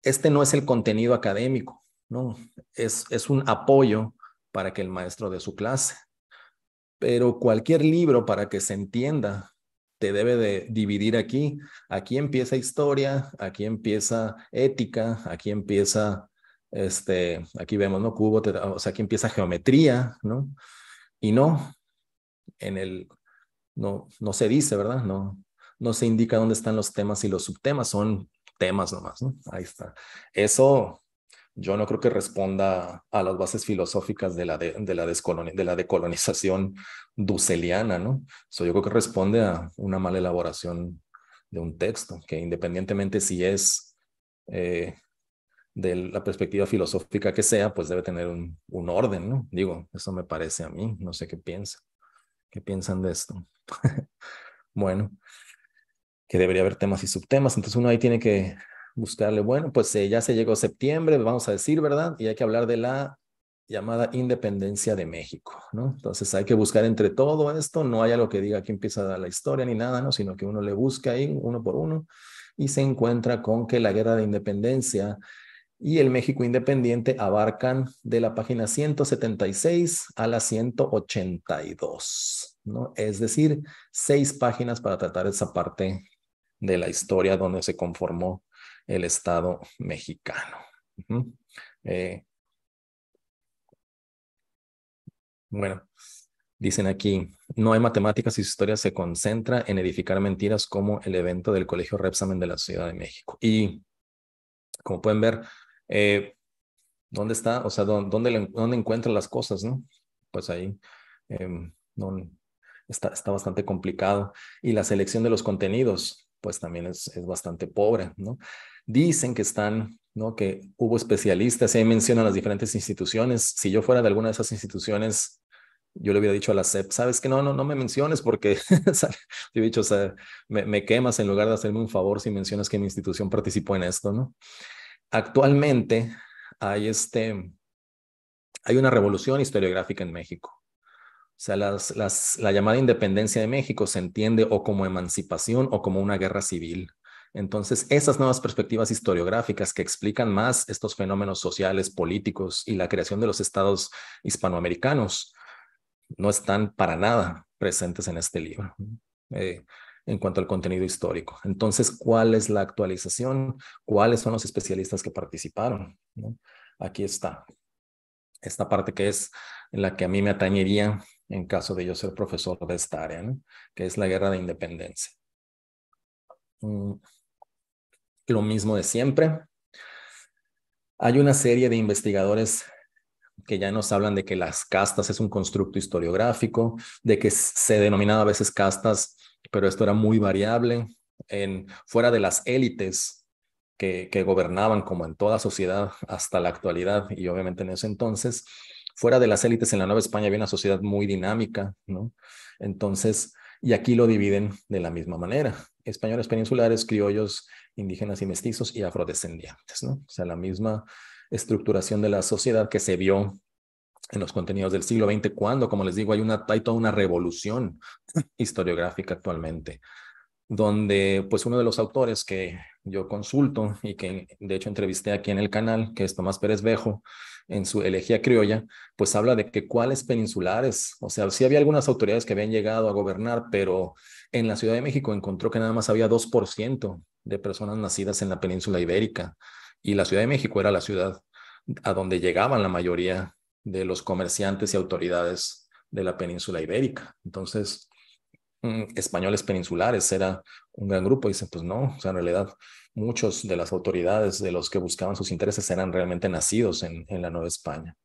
este no es el contenido académico, ¿no? Es, es un apoyo para que el maestro de su clase pero cualquier libro para que se entienda te debe de dividir aquí. Aquí empieza historia, aquí empieza ética, aquí empieza, este, aquí vemos, ¿no? Cubo, o sea, aquí empieza geometría, ¿no? Y no, en el, no, no se dice, ¿verdad? No, no se indica dónde están los temas y los subtemas, son temas nomás, ¿no? Ahí está. Eso yo no creo que responda a las bases filosóficas de la, de, de la decolonización duseliana ¿no? So, yo creo que responde a una mala elaboración de un texto, que independientemente si es eh, de la perspectiva filosófica que sea, pues debe tener un, un, orden, ¿no? Digo, eso me parece a mí, no sé qué piensa, qué piensan de esto. bueno, que debería haber temas y subtemas, entonces uno ahí tiene que buscarle, bueno, pues eh, ya se llegó septiembre, vamos a decir, ¿verdad? Y hay que hablar de la llamada independencia de México, ¿no? Entonces hay que buscar entre todo esto, no hay algo que diga que empieza la historia ni nada, ¿no? Sino que uno le busca ahí uno por uno y se encuentra con que la guerra de independencia y el México independiente abarcan de la página 176 a la 182, ¿no? Es decir, seis páginas para tratar esa parte de la historia donde se conformó el Estado mexicano. Eh, bueno, dicen aquí, no hay matemáticas y su historia se concentra en edificar mentiras como el evento del Colegio Repsamen de la Ciudad de México. Y como pueden ver, eh, ¿dónde está? O sea, ¿dónde, dónde encuentra las cosas, no? Pues ahí em, no, está, bastante complicado. Y la selección de los contenidos, pues también es, es bastante pobre, ¿no? dicen que están, ¿no? que hubo especialistas, y ahí mencionan las diferentes instituciones. Si yo fuera de alguna de esas instituciones, yo le hubiera dicho a la SEP, sabes que no, no, no me menciones porque, te he dicho, o sea, me, quemas en lugar de hacerme un favor si mencionas que mi institución participó en esto, ¿no? Actualmente hay este, hay una revolución historiográfica en México. O sea, la llamada independencia de México se entiende o como emancipación o como una guerra civil. Entonces, esas nuevas perspectivas historiográficas que explican más estos fenómenos sociales, políticos y la creación de los estados hispanoamericanos no están para nada presentes en este libro eh, en cuanto al contenido histórico. Entonces, ¿cuál es la actualización? ¿Cuáles son los especialistas que participaron? Aquí está. Esta parte que es la que a mí me atañería en caso de yo ser profesor de esta área, que es la guerra de independencia. Mm, lo mismo de siempre. Hay una serie de investigadores que ya nos hablan de que las castas es un constructo historiográfico, de que se denominaba a veces castas, pero esto era muy variable. En, fuera de las élites que, que gobernaban, como en toda sociedad hasta la actualidad y obviamente en ese entonces, fuera de las élites en la Nueva España había una sociedad muy dinámica, ¿no? Entonces, y aquí lo dividen de la misma manera españoles peninsulares, criollos, indígenas y mestizos y afrodescendientes, ¿no? O sea, la misma estructuración de la sociedad que se vio en los contenidos del siglo XX, cuando, como les digo, hay, una, hay toda una revolución historiográfica actualmente, donde pues uno de los autores que yo consulto y que de hecho entrevisté aquí en el canal, que es Tomás Pérez Vejo, en su elegía criolla, pues habla de que cuáles peninsulares, o sea, sí había algunas autoridades que habían llegado a gobernar, pero en la Ciudad de México encontró que nada más había 2% de personas nacidas en la península ibérica y la Ciudad de México era la ciudad a donde llegaban la mayoría de los comerciantes y autoridades de la península ibérica. Entonces, mm, españoles peninsulares era un gran grupo. Y dicen, pues no, o sea, en realidad muchos de las autoridades de los que buscaban sus intereses eran realmente nacidos en, la Nueva España,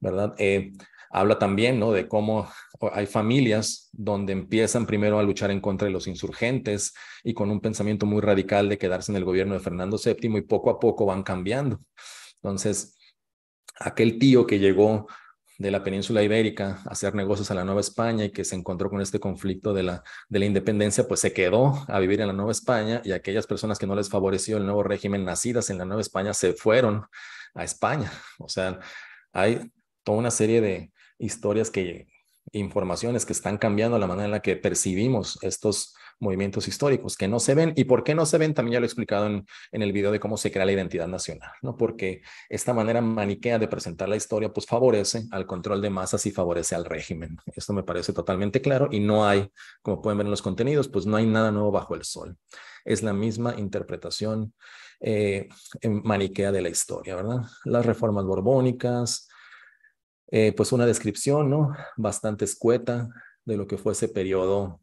¿verdad? Eh, habla también ¿no? de cómo hay familias donde empiezan primero a luchar en contra de los insurgentes y con un pensamiento muy radical de quedarse en el gobierno de Fernando VII y poco a poco van cambiando. Entonces, aquel tío que llegó de la península ibérica a hacer negocios a la Nueva España y que se encontró con este conflicto de la, de la independencia, pues se quedó a vivir en la Nueva España y aquellas personas que no les favoreció el nuevo régimen nacidas en la Nueva España se fueron a España. O sea, hay toda una serie de, historias que, informaciones que están cambiando la manera en la que percibimos estos movimientos históricos que no se ven y por qué no se ven también ya lo he explicado en, el video de cómo se crea la identidad nacional, ¿no? Porque esta manera maniquea de presentar la historia pues favorece al control de masas y favorece al régimen. Esto me parece totalmente claro y no hay, como pueden ver en los contenidos, pues no hay nada nuevo bajo el sol. Es la misma interpretación eh, maniquea de la historia, ¿verdad? Las reformas borbónicas, eh, pues una descripción, ¿no? Bastante escueta de lo que fue ese periodo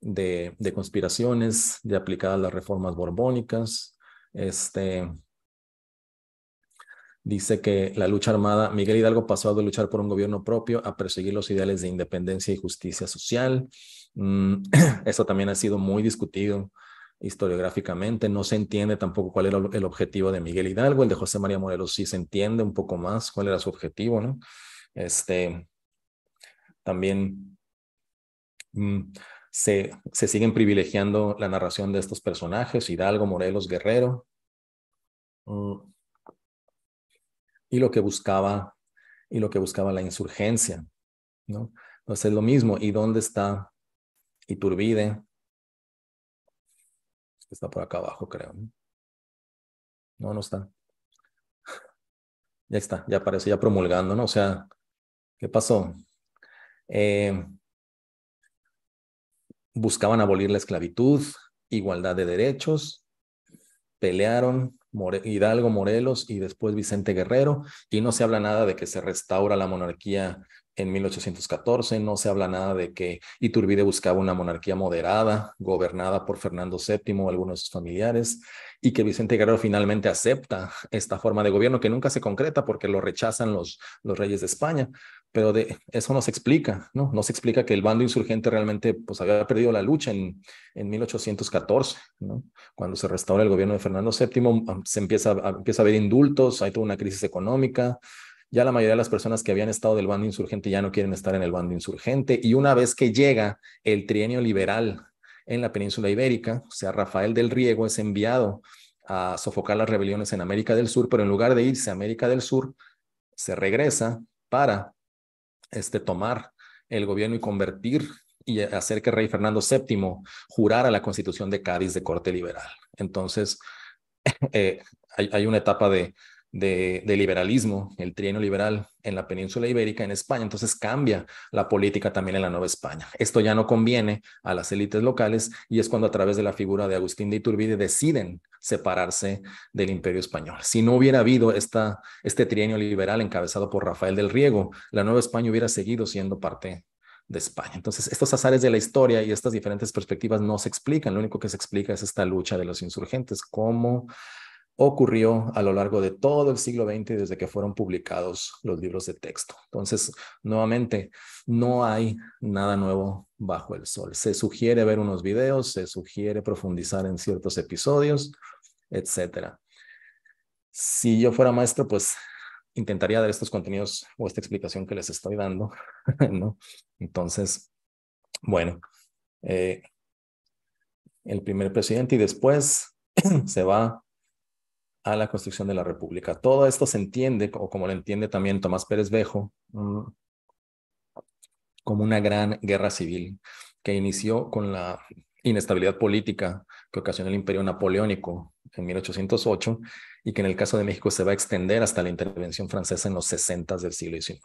de, conspiraciones, de aplicadas las reformas borbónicas. Este, dice que la lucha armada, Miguel Hidalgo pasó a luchar por un gobierno propio a perseguir los ideales de independencia y justicia social. Mm, eso también ha sido muy discutido historiográficamente. No se entiende tampoco cuál era el objetivo de Miguel Hidalgo. El de José María Morelos sí se entiende un poco más cuál era su objetivo, ¿no? Este, también mm, se, siguen privilegiando la narración de estos personajes, Hidalgo, Morelos, Guerrero, mm. y lo que buscaba y lo que buscaba la insurgencia, ¿no? Entonces es lo mismo, ¿y dónde está Iturbide? Está por acá abajo, creo. No, no está. Ya está, ya aparece, ya promulgando, ¿no? O sea, ¿Qué pasó? Eh, buscaban abolir la esclavitud, igualdad de derechos, pelearon Hidalgo Morelos y después Vicente Guerrero, y no se habla nada de que se restaura la monarquía en 1814, no se habla nada de que Iturbide buscaba una monarquía moderada, gobernada por Fernando VII o algunos de sus familiares, y que Vicente Guerrero finalmente acepta esta forma de gobierno que nunca se concreta porque lo rechazan los, los reyes de España pero de, eso se explica, ¿no? No se explica que el bando insurgente realmente pues, había perdido la lucha en, en 1814, ¿no? Cuando se restaura el gobierno de Fernando VII, se empieza, empieza a haber indultos, hay toda una crisis económica, ya la mayoría de las personas que habían estado del bando insurgente ya no quieren estar en el bando insurgente. Y una vez que llega el trienio liberal en la península ibérica, o sea, Rafael del Riego es enviado a sofocar las rebeliones en América del Sur, pero en lugar de irse a América del Sur, se regresa para este, tomar el gobierno y convertir y hacer que Rey Fernando VII jurara la constitución de Cádiz de corte liberal. Entonces, eh, hay, una etapa de, de, liberalismo, el trienio liberal en la península ibérica, en España. Entonces cambia la política también en la Nueva España. Esto ya no conviene a las élites locales y es cuando a través de la figura de Agustín de Iturbide deciden separarse del imperio español. Si no hubiera habido esta, este trienio liberal encabezado por Rafael del Riego, la Nueva España hubiera seguido siendo parte de España. Entonces, estos azares de la historia y estas diferentes perspectivas no se explican. Lo único que se explica es esta lucha de los insurgentes, cómo ocurrió a lo largo de todo el siglo XX desde que fueron publicados los libros de texto. Entonces, nuevamente, no hay nada nuevo bajo el sol. Se sugiere ver unos videos, se sugiere profundizar en ciertos episodios, etcétera. Si yo fuera maestro, pues intentaría dar estos contenidos o esta explicación que les estoy dando, ¿no? Entonces, bueno, eh, el primer presidente y después se va a la construcción de la República. Todo esto se entiende, o como lo entiende también Tomás Pérez Vejo, mm, como una gran guerra civil que inició con la inestabilidad política que ocasionó el imperio napoleónico en 1808 y que en el caso de México se va a extender hasta la intervención francesa en los 60 del siglo XIX.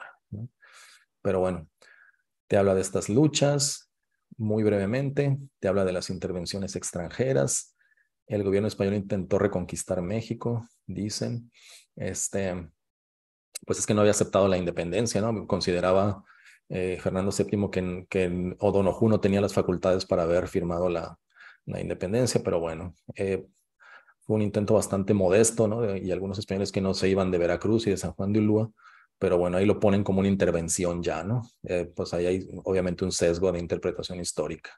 Pero bueno, te habla de estas luchas muy brevemente, te habla de las intervenciones extranjeras, el gobierno español intentó reconquistar México, dicen. Este, pues es que no había aceptado la independencia, ¿no? Consideraba eh, Fernando VII que, que no tenía las facultades para haber firmado la, independencia, pero bueno, eh, fue un intento bastante modesto, ¿no? Y algunos españoles que no se iban de Veracruz y de San Juan de Ulúa, pero bueno, ahí lo ponen como una intervención ya, ¿no? Eh, pues ahí hay obviamente un sesgo de interpretación histórica.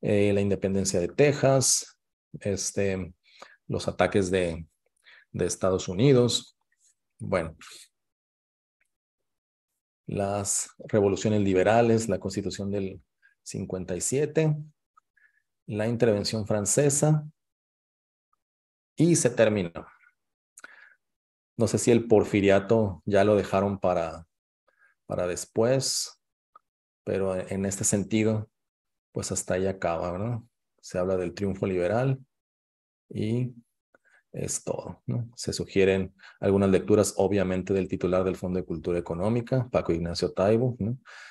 la independencia de Texas, este, los ataques de, de Estados Unidos. Bueno, las revoluciones liberales, la constitución del 57, la intervención francesa y se terminó. No sé si el porfiriato ya lo dejaron para, para después, pero en este sentido, pues hasta ahí acaba, ¿no? se habla del triunfo liberal y es todo. Se sugieren algunas lecturas, obviamente, del titular del Fondo de Cultura Económica, Paco Ignacio Taibo.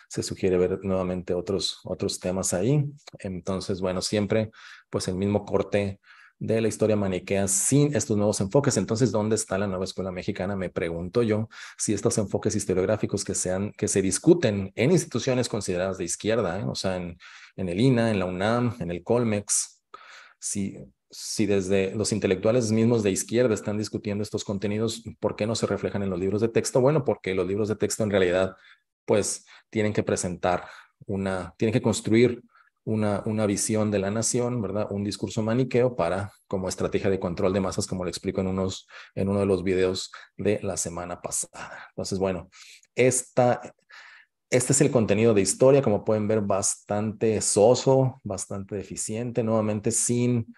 Se sugiere ver nuevamente otros, otros temas ahí. Entonces, bueno, siempre pues el mismo corte de la historia maniquea sin estos nuevos enfoques. Entonces, ¿dónde está la nueva escuela mexicana? Me pregunto yo si estos enfoques historiográficos que, sean, que se discuten en instituciones consideradas de izquierda, ¿eh? o sea, en en el INA, en la UNAM, en el Colmex, si, desde los intelectuales mismos de izquierda están discutiendo estos contenidos, ¿por qué no se reflejan en los libros de texto? Bueno, porque los libros de texto en realidad pues tienen que presentar una, tienen que construir una, una, visión de la nación, ¿verdad? Un discurso maniqueo para, como estrategia de control de masas, como le explico en, unos, en uno de los videos de la semana pasada. Entonces, bueno, esta, este es el contenido de historia, como pueden ver, bastante soso, bastante deficiente, nuevamente sin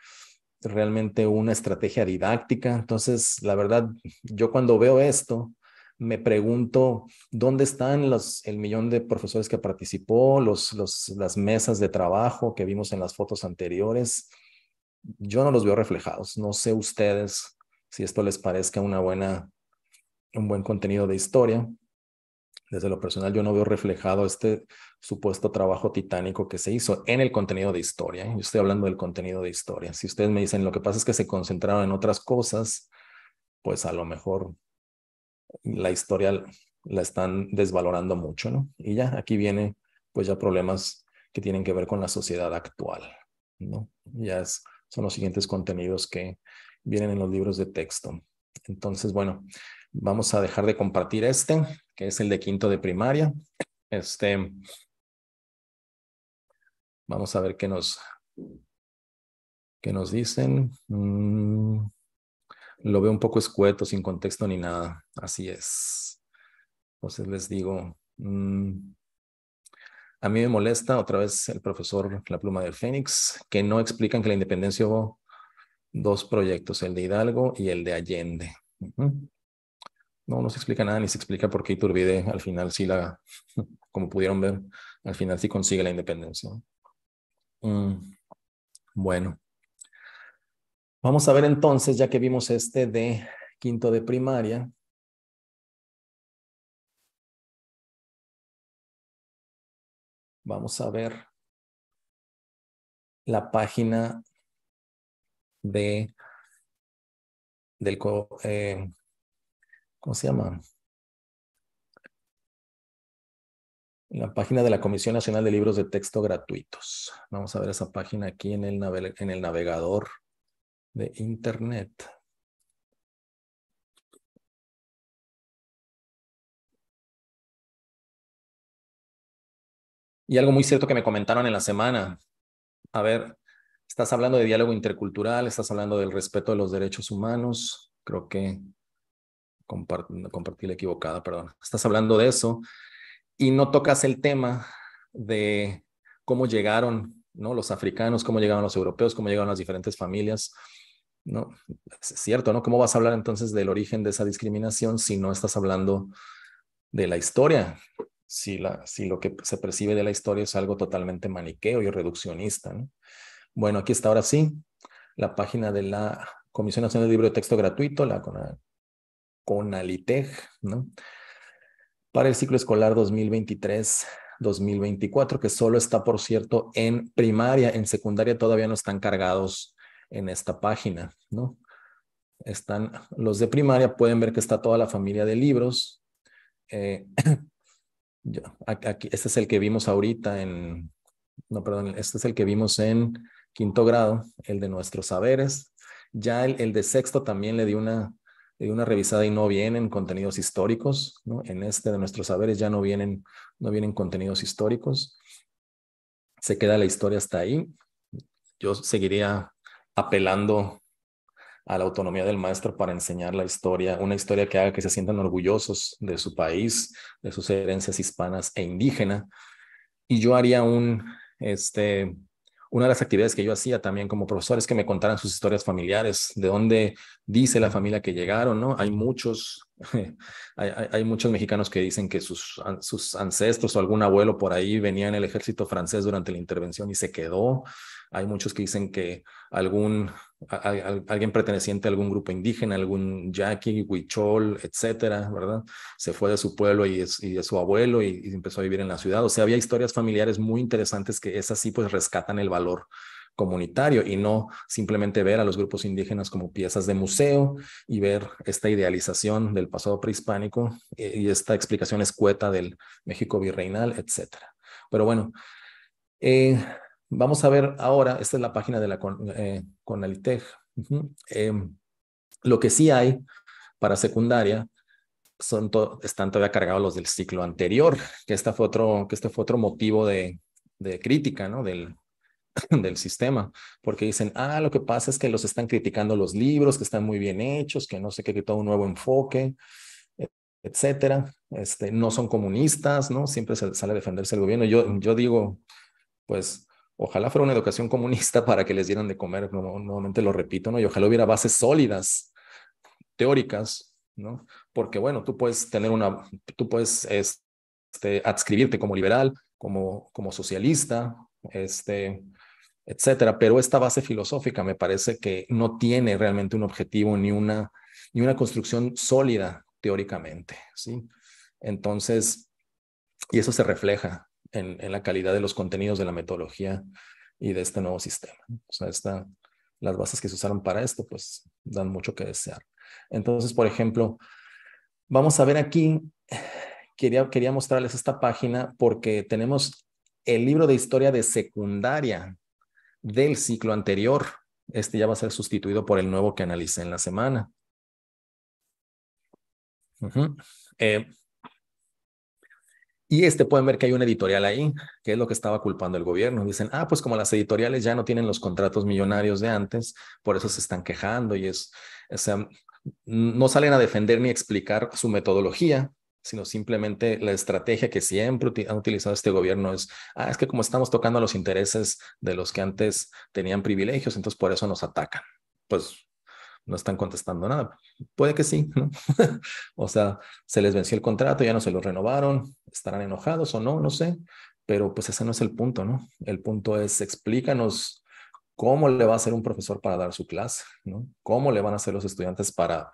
realmente una estrategia didáctica. Entonces, la verdad, yo cuando veo esto, me pregunto dónde están los, el millón de profesores que participó, los, las mesas de trabajo que vimos en las fotos anteriores. Yo no los veo reflejados. No sé ustedes si esto les parezca una buena, un buen contenido de historia. Desde lo personal, yo no veo reflejado este supuesto trabajo titánico que se hizo en el contenido de historia. ¿eh? Yo estoy hablando del contenido de historia. Si ustedes me dicen lo que pasa es que se concentraron en otras cosas, pues a lo mejor la historia la están desvalorando mucho, ¿no? Y ya aquí viene, pues ya problemas que tienen que ver con la sociedad actual, ¿no? Ya son los siguientes contenidos que vienen en los libros de texto. Entonces, bueno, vamos a dejar de compartir este que es el de quinto de primaria. Este, vamos a ver qué nos, nos dicen. Mm, lo veo un poco escueto, sin contexto ni nada. Así es. Entonces les digo, mm, a mí me molesta otra vez el profesor La Pluma del Fénix, que no explican que la independencia hubo dos proyectos, el de Hidalgo y el de Allende. No, no se explica nada, ni se explica por qué Iturbide al final sí la, como pudieron ver, al final sí consigue la independencia. Mm, bueno. Vamos a ver entonces, ya que vimos este de quinto de primaria, vamos a ver la página de del, eh, ¿cómo se llama? la página de la Comisión Nacional de Libros de Texto Gratuitos. Vamos a ver esa página aquí en el, en el navegador de Internet. Y algo muy cierto que me comentaron en la semana. A ver, estás hablando de diálogo intercultural, estás hablando del respeto de los derechos humanos. Creo que compartir equivocada, perdón. Estás hablando de eso y no tocas el tema de cómo llegaron ¿no? los africanos, cómo llegaron los europeos, cómo llegaron las diferentes familias. ¿no? Es cierto, ¿no? ¿Cómo vas a hablar entonces del origen de esa discriminación si no estás hablando de la historia? Si, la, si lo que se percibe de la historia es algo totalmente maniqueo y reduccionista. ¿no? Bueno, aquí está ahora sí la página de la Comisión Nacional de Libro de Texto Gratuito, la, Conaliteg, ¿no? Para el ciclo escolar 2023-2024, que solo está, por cierto, en primaria, en secundaria todavía no están cargados en esta página, ¿no? Están los de primaria, pueden ver que está toda la familia de libros. Eh, aquí, este es el que vimos ahorita en, no, perdón, este es el que vimos en quinto grado, el de nuestros saberes. Ya el, el de sexto también le di una eh, una revisada y no vienen contenidos históricos, ¿no? En este de nuestros saberes ya no vienen, no vienen contenidos históricos. Se queda la historia hasta ahí. Yo seguiría apelando a la autonomía del maestro para enseñar la historia, una historia que haga que se sientan orgullosos de su país, de sus herencias hispanas e indígenas, Y yo haría un, este, una de las actividades que yo hacía también como profesor es que me contaran sus historias familiares, de dónde dice la familia que llegaron, ¿no? Hay muchos hay, muchos mexicanos que dicen que sus, ancestros o algún abuelo por ahí venía en el ejército francés durante la intervención y se quedó. Hay muchos que dicen que algún, alguien perteneciente a algún grupo indígena, algún yaqui, huichol, etcétera, ¿verdad? Se fue de su pueblo y, de su abuelo y, empezó a vivir en la ciudad. O sea, había historias familiares muy interesantes que esas sí pues rescatan el valor comunitario y no simplemente ver a los grupos indígenas como piezas de museo y ver esta idealización del pasado prehispánico eh, y esta explicación escueta del México virreinal, etc. Pero bueno, eh, vamos a ver ahora, esta es la página de la eh, em, lo que sí hay para secundaria son están todavía cargados los del ciclo anterior, que, esta fue otro, que este fue otro motivo de, de crítica ¿no? del, del sistema, porque dicen, ah, lo que pasa es que los están criticando los libros, que están muy bien hechos, que no sé qué, que todo un nuevo enfoque, e-, etcétera. Este, no son comunistas, ¿no? Siempre sale a defenderse el gobierno. Yo, yo digo, pues, ojalá fuera una educación comunista para que les dieran de comer, no, nuevamente lo repito, ¿no? Y ojalá hubiera bases sólidas, teóricas, ¿no? Porque, bueno, tú puedes tener una, tú puedes este, adscribirte como liberal, como, como socialista, este, etcétera. Pero esta base filosófica me parece que no tiene realmente un objetivo ni una, ni una construcción sólida teóricamente, ¿sí? Entonces, y eso se refleja en, la calidad de los contenidos de la metodología y de este nuevo sistema. O sea, las bases que se usaron para esto, pues dan mucho que desear. Entonces, por ejemplo, vamos a ver aquí, quería, quería mostrarles esta página porque tenemos el libro de historia de secundaria del ciclo anterior. Este ya va a ser sustituido por el nuevo que analicé en la semana. Eh, y este pueden ver que hay una editorial ahí, que es lo que estaba culpando el gobierno. Dicen, ah, pues como las editoriales ya no tienen los contratos millonarios de antes, por eso se están quejando y es, o sea, no salen a defender ni explicar su metodología, sino simplemente la estrategia que siempre ha utilizado este gobierno es, ah, es que como estamos tocando los intereses de los que antes tenían privilegios, entonces por eso nos atacan. Pues no están contestando nada. Puede que sí, ¿no? o sea, se les venció el contrato, ya no se lo renovaron, estarán enojados o no, no sé, pero pues ese no es el punto, ¿no? El punto es, explícanos cómo le va a hacer un profesor para dar su clase, ¿no? ¿Cómo le van a hacer los estudiantes para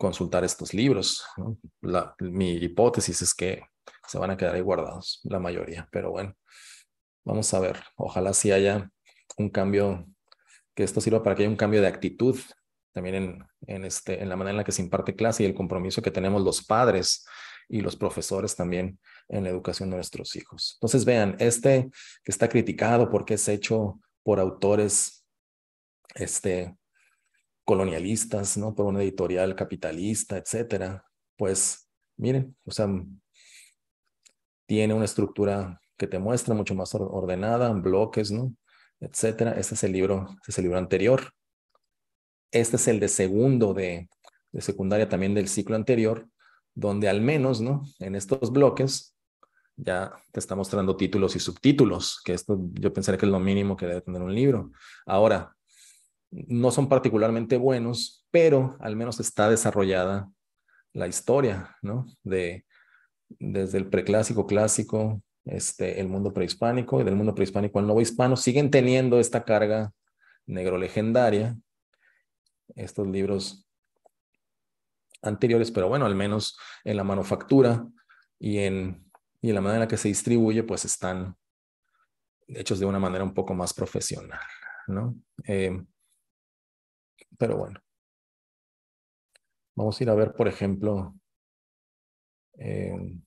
consultar estos libros. mi hipótesis es que se van a quedar ahí guardados, la mayoría, pero bueno, vamos a ver. Ojalá si haya un cambio, que esto sirva para que haya un cambio de actitud también en, en, este, en la manera en la que se imparte clase y el compromiso que tenemos los padres y los profesores también en la educación de nuestros hijos. Entonces, vean, este que está criticado porque es hecho por autores este, colonialistas, ¿no? Por una editorial capitalista, etcétera. Pues miren, o sea, tiene una estructura que te muestra mucho más ordenada, en bloques, ¿no? Etcétera. Este es el libro, este es el libro anterior. Este es el de segundo de, de secundaria también del ciclo anterior, donde al menos, ¿no? En estos bloques ya te está mostrando títulos y subtítulos, que esto yo pensaría que es lo mínimo que debe tener un libro. Ahora, no son particularmente buenos, pero al menos está desarrollada la historia, ¿no? De, desde el preclásico, clásico, este, el mundo prehispánico y del mundo prehispánico al nuevo hispano, siguen teniendo esta carga negro legendaria, estos libros anteriores, pero bueno, al menos en la manufactura y en, la manera en la que se distribuye, pues están hechos de una manera un poco más profesional, ¿no? Eh, pero bueno. Vamos a ir a ver, por ejemplo, em,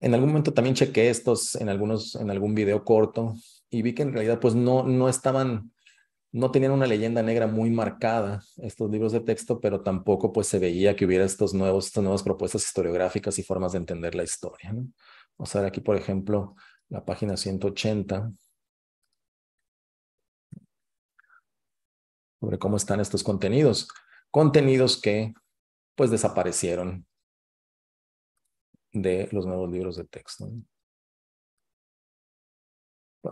en algún momento también chequé estos en, algunos, en algún video corto y vi que en realidad pues no, no estaban, no tenían una leyenda negra muy marcada estos libros de texto, pero tampoco pues se veía que hubiera estos nuevos, estas nuevas propuestas historiográficas y formas de entender la historia. ¿no? Vamos a ver aquí, por ejemplo, la página 180. sobre cómo están estos contenidos. Contenidos que pues desaparecieron de los nuevos libros de texto.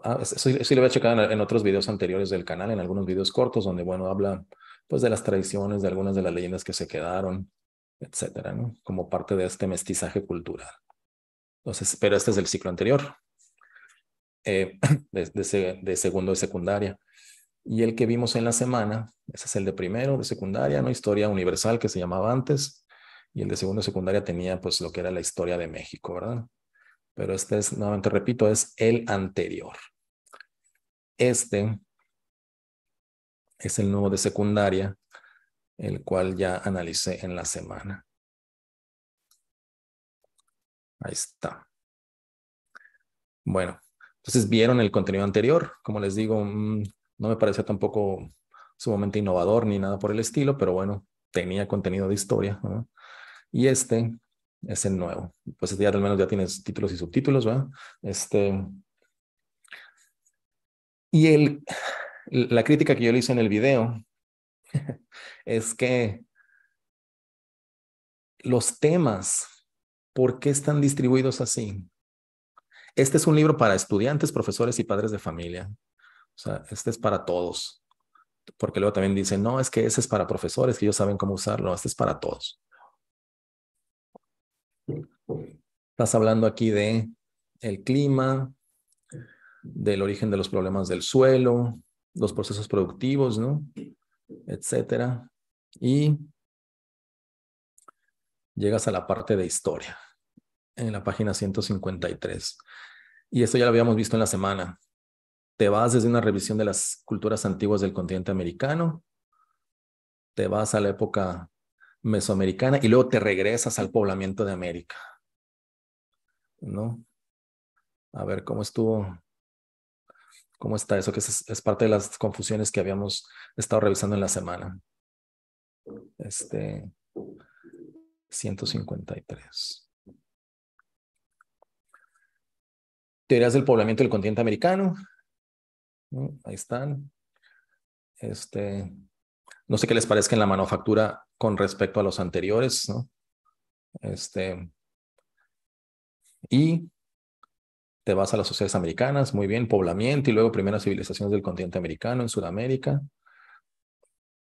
Ah, eso sí, lo voy a checar en, otros videos anteriores del canal, en algunos videos cortos, donde, bueno, habla pues de las tradiciones, de algunas de las leyendas que se quedaron, etcétera, Como parte de este mestizaje cultural. Entonces, pero este es el ciclo anterior, eh, de, de, de segundo de secundaria. Y el que vimos en la semana, ese es el de primero, de secundaria, ¿no? Historia universal que se llamaba antes. Y el de segundo secundaria tenía pues lo que era la historia de México, ¿verdad? Pero este es, nuevamente repito, es el anterior. Este es el nuevo de secundaria, el cual ya analicé en la semana. Ahí está. Bueno, entonces vieron el contenido anterior. Como les digo, mm, no me parecía tampoco sumamente innovador ni nada por el estilo, pero bueno, tenía contenido de historia. Y este es el nuevo. Pues este ya al menos ya tienes títulos y subtítulos, ¿verdad? Este. Y el, la crítica que yo le hice en el video es que los temas, ¿por qué están distribuidos así? Este es un libro para estudiantes, profesores y padres de familia. O sea, este es para todos. Porque luego también dicen, no, es que ese es para profesores, que ellos saben cómo usarlo. este es para todos. Estás hablando aquí de el clima, del origen de los problemas del suelo, los procesos productivos, ¿no? Etcétera. Y llegas a la parte de historia, en la página 153. Y esto ya lo habíamos visto en la semana te vas desde una revisión de las culturas antiguas del continente americano, te vas a la época mesoamericana y luego te regresas al poblamiento de América. ¿No? A ver cómo estuvo, cómo está eso, que es, parte de las confusiones que habíamos estado revisando en la semana. Este 153. Teorías del poblamiento del continente americano, Ahí están. Este, no sé qué les parezca en la manufactura con respecto a los anteriores, ¿no? Este, y te vas a las sociedades americanas, muy bien, poblamiento y luego primeras civilizaciones del continente americano en Sudamérica.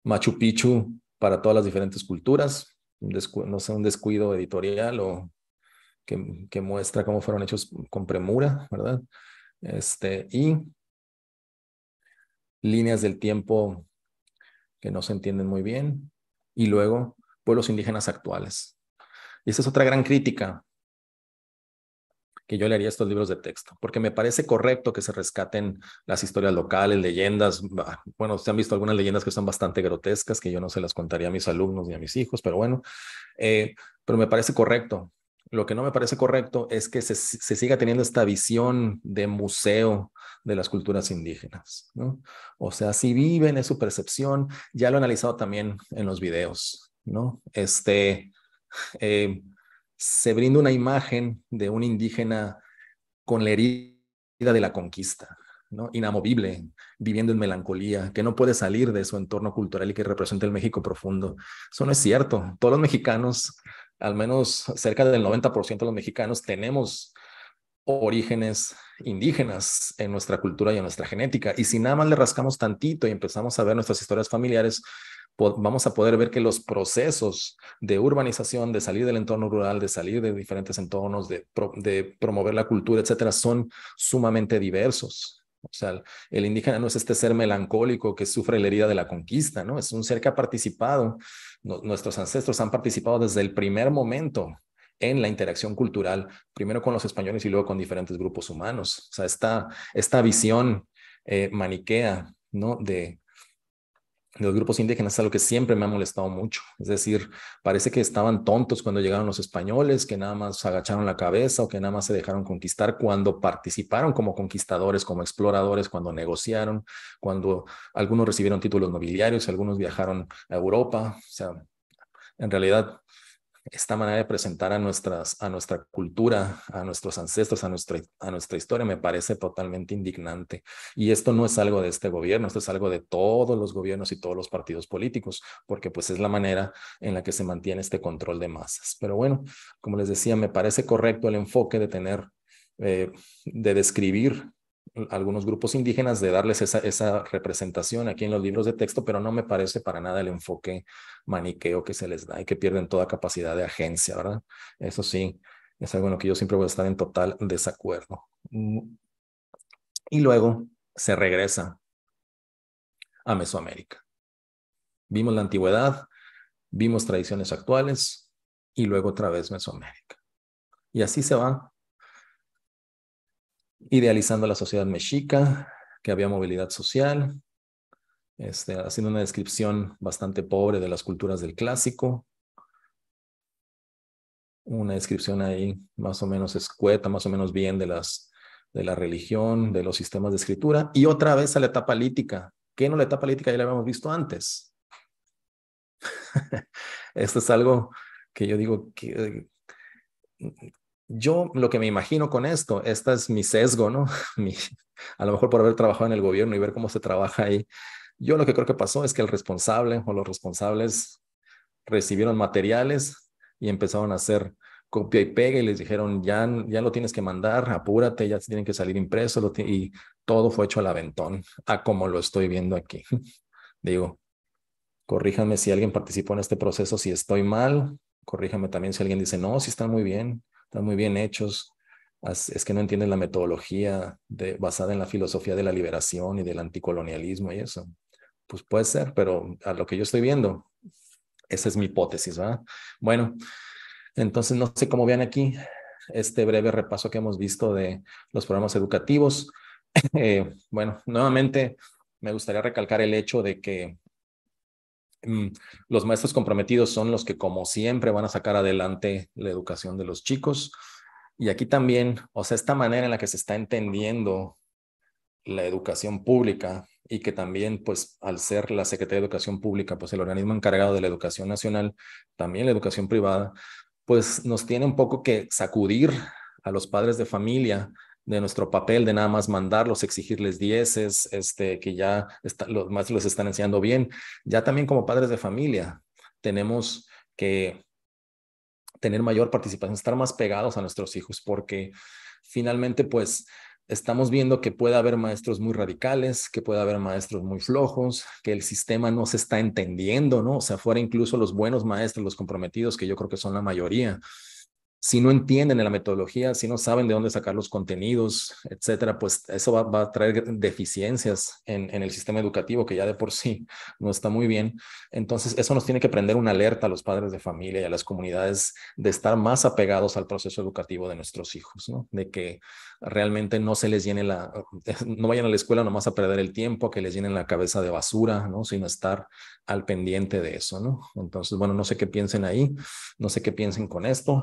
Machu Picchu para todas las diferentes culturas, no sé, un descuido editorial o que, que muestra cómo fueron hechos con premura, ¿verdad? Este, y líneas del tiempo que no se entienden muy bien, y luego pueblos indígenas actuales. Y esa es otra gran crítica que yo le haría a estos libros de texto, porque me parece correcto que se rescaten las historias locales, leyendas. Bueno, se han visto algunas leyendas que son bastante grotescas, que yo no se las contaría a mis alumnos ni a mis hijos, pero bueno, eh, pero me parece correcto lo que no me parece correcto es que se, siga teniendo esta visión de museo de las culturas indígenas. ¿no? O sea, si viven, en su percepción. Ya lo he analizado también en los videos. ¿no? Este, eh, se brinda una imagen de un indígena con la herida de la conquista, ¿no? inamovible, viviendo en melancolía, que no puede salir de su entorno cultural y que representa el México profundo. Eso no es cierto. Todos los mexicanos al menos cerca del 90% de los mexicanos tenemos orígenes indígenas en nuestra cultura y en nuestra genética. Y si nada más le rascamos tantito y empezamos a ver nuestras historias familiares, vamos a poder ver que los procesos de urbanización, de salir del entorno rural, de salir de diferentes entornos, de, promover la cultura, etcétera, son sumamente diversos. O sea, el indígena no es este ser melancólico que sufre la herida de la conquista, ¿no? Es un ser que ha participado, nuestros ancestros han participado desde el primer momento en la interacción cultural, primero con los españoles y luego con diferentes grupos humanos. O sea, esta, esta visión eh, maniquea, ¿no? De, los grupos indígenas es algo que siempre me ha molestado mucho. Es decir, parece que estaban tontos cuando llegaron los españoles, que nada más agacharon la cabeza o que nada más se dejaron conquistar cuando participaron como conquistadores, como exploradores, cuando negociaron, cuando algunos recibieron títulos nobiliarios, algunos viajaron a Europa. O sea, en realidad esta manera de presentar a, nuestras, a nuestra cultura, a nuestros ancestros, a nuestra, a nuestra historia, me parece totalmente indignante. Y esto no es algo de este gobierno, esto es algo de todos los gobiernos y todos los partidos políticos, porque pues es la manera en la que se mantiene este control de masas. Pero bueno, como les decía, me parece correcto el enfoque de tener, eh, de describir algunos grupos indígenas de darles esa, esa representación aquí en los libros de texto, pero no me parece para nada el enfoque maniqueo que se les da y que pierden toda capacidad de agencia, ¿verdad? Eso sí, es algo en lo que yo siempre voy a estar en total desacuerdo. Mm. Y luego se regresa a Mesoamérica. Vimos la antigüedad, vimos tradiciones actuales y luego otra vez Mesoamérica. Y así se va idealizando la sociedad mexica, que había movilidad social, este, haciendo una descripción bastante pobre de las culturas del clásico, una descripción ahí más o menos escueta, más o menos bien de, las, de la religión, de los sistemas de escritura, y otra vez a la etapa lítica. ¿Qué no la etapa política Ya la habíamos visto antes. Esto es algo que yo digo que yo lo que me imagino con esto, esta es mi sesgo, ¿no? a lo mejor por haber trabajado en el gobierno y ver cómo se trabaja ahí. Yo lo que creo que pasó es que el responsable o los responsables recibieron materiales y empezaron a hacer copia y pega y les dijeron, ya, ya lo tienes que mandar, apúrate, ya tienen que salir impresos y todo fue hecho al aventón, a como lo estoy viendo aquí. Digo, corríjame si alguien participó en este proceso, si estoy mal, corríjame también si alguien dice, no, si está muy bien, están muy bien hechos. Es que no entienden la metodología basada en la filosofía de la liberación y del anticolonialismo y eso. Pues puede ser, pero a lo que yo estoy viendo, esa es mi hipótesis, ¿verdad? Bueno, entonces no sé cómo vean aquí este breve repaso que hemos visto de los programas educativos. Eh, bueno, nuevamente me gustaría recalcar el hecho de que Mm, los maestros comprometidos son los que, como siempre, van a sacar adelante la educación de los chicos. Y aquí también, o sea, esta manera en la que se está entendiendo la educación pública y que también, pues, al ser la Secretaría de Educación Pública, pues, el organismo encargado de la educación nacional, también la educación privada, pues, nos tiene un poco que sacudir a los padres de familia de nuestro papel de nada más mandarlos, exigirles dieces, este, que ya los más los están enseñando bien. Ya también como padres de familia tenemos que tener mayor participación, estar más pegados a nuestros hijos, porque finalmente pues estamos viendo que puede haber maestros muy radicales, que puede haber maestros muy flojos, que el sistema no se está entendiendo, ¿no? O sea, fuera incluso los buenos maestros, los comprometidos, que yo creo que son la mayoría, si no entienden la metodología, si no saben de dónde sacar los contenidos, etcétera, pues eso va, a traer deficiencias en, el sistema educativo que ya de por sí no está muy bien. Entonces, eso nos tiene que prender una alerta a los padres de familia y a las comunidades de estar más apegados al proceso educativo de nuestros hijos, ¿no? De que realmente no se les llene la, no vayan a la escuela nomás a perder el tiempo, que les llenen la cabeza de basura, ¿no? Sino estar al pendiente de eso, ¿no? Entonces, bueno, no sé qué piensen ahí, no sé qué piensen con esto.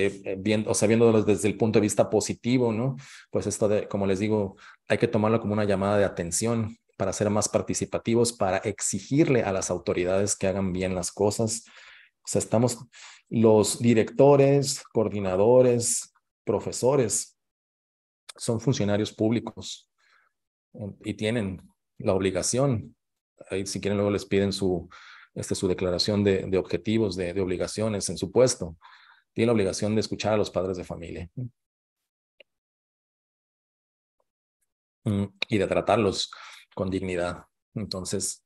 Eh, eh, viendo, o sea, viéndolos desde el punto de vista positivo, ¿no? Pues esto de, como les digo, hay que tomarlo como una llamada de atención para ser más participativos, para exigirle a las autoridades que hagan bien las cosas. O sea, estamos los directores, coordinadores, profesores, son funcionarios públicos y tienen la obligación. Ahí, si quieren, luego les piden su, este, su declaración de, objetivos, de, de obligaciones en su puesto tiene la obligación de escuchar a los padres de familia mm, mm, y de tratarlos con dignidad. Entonces,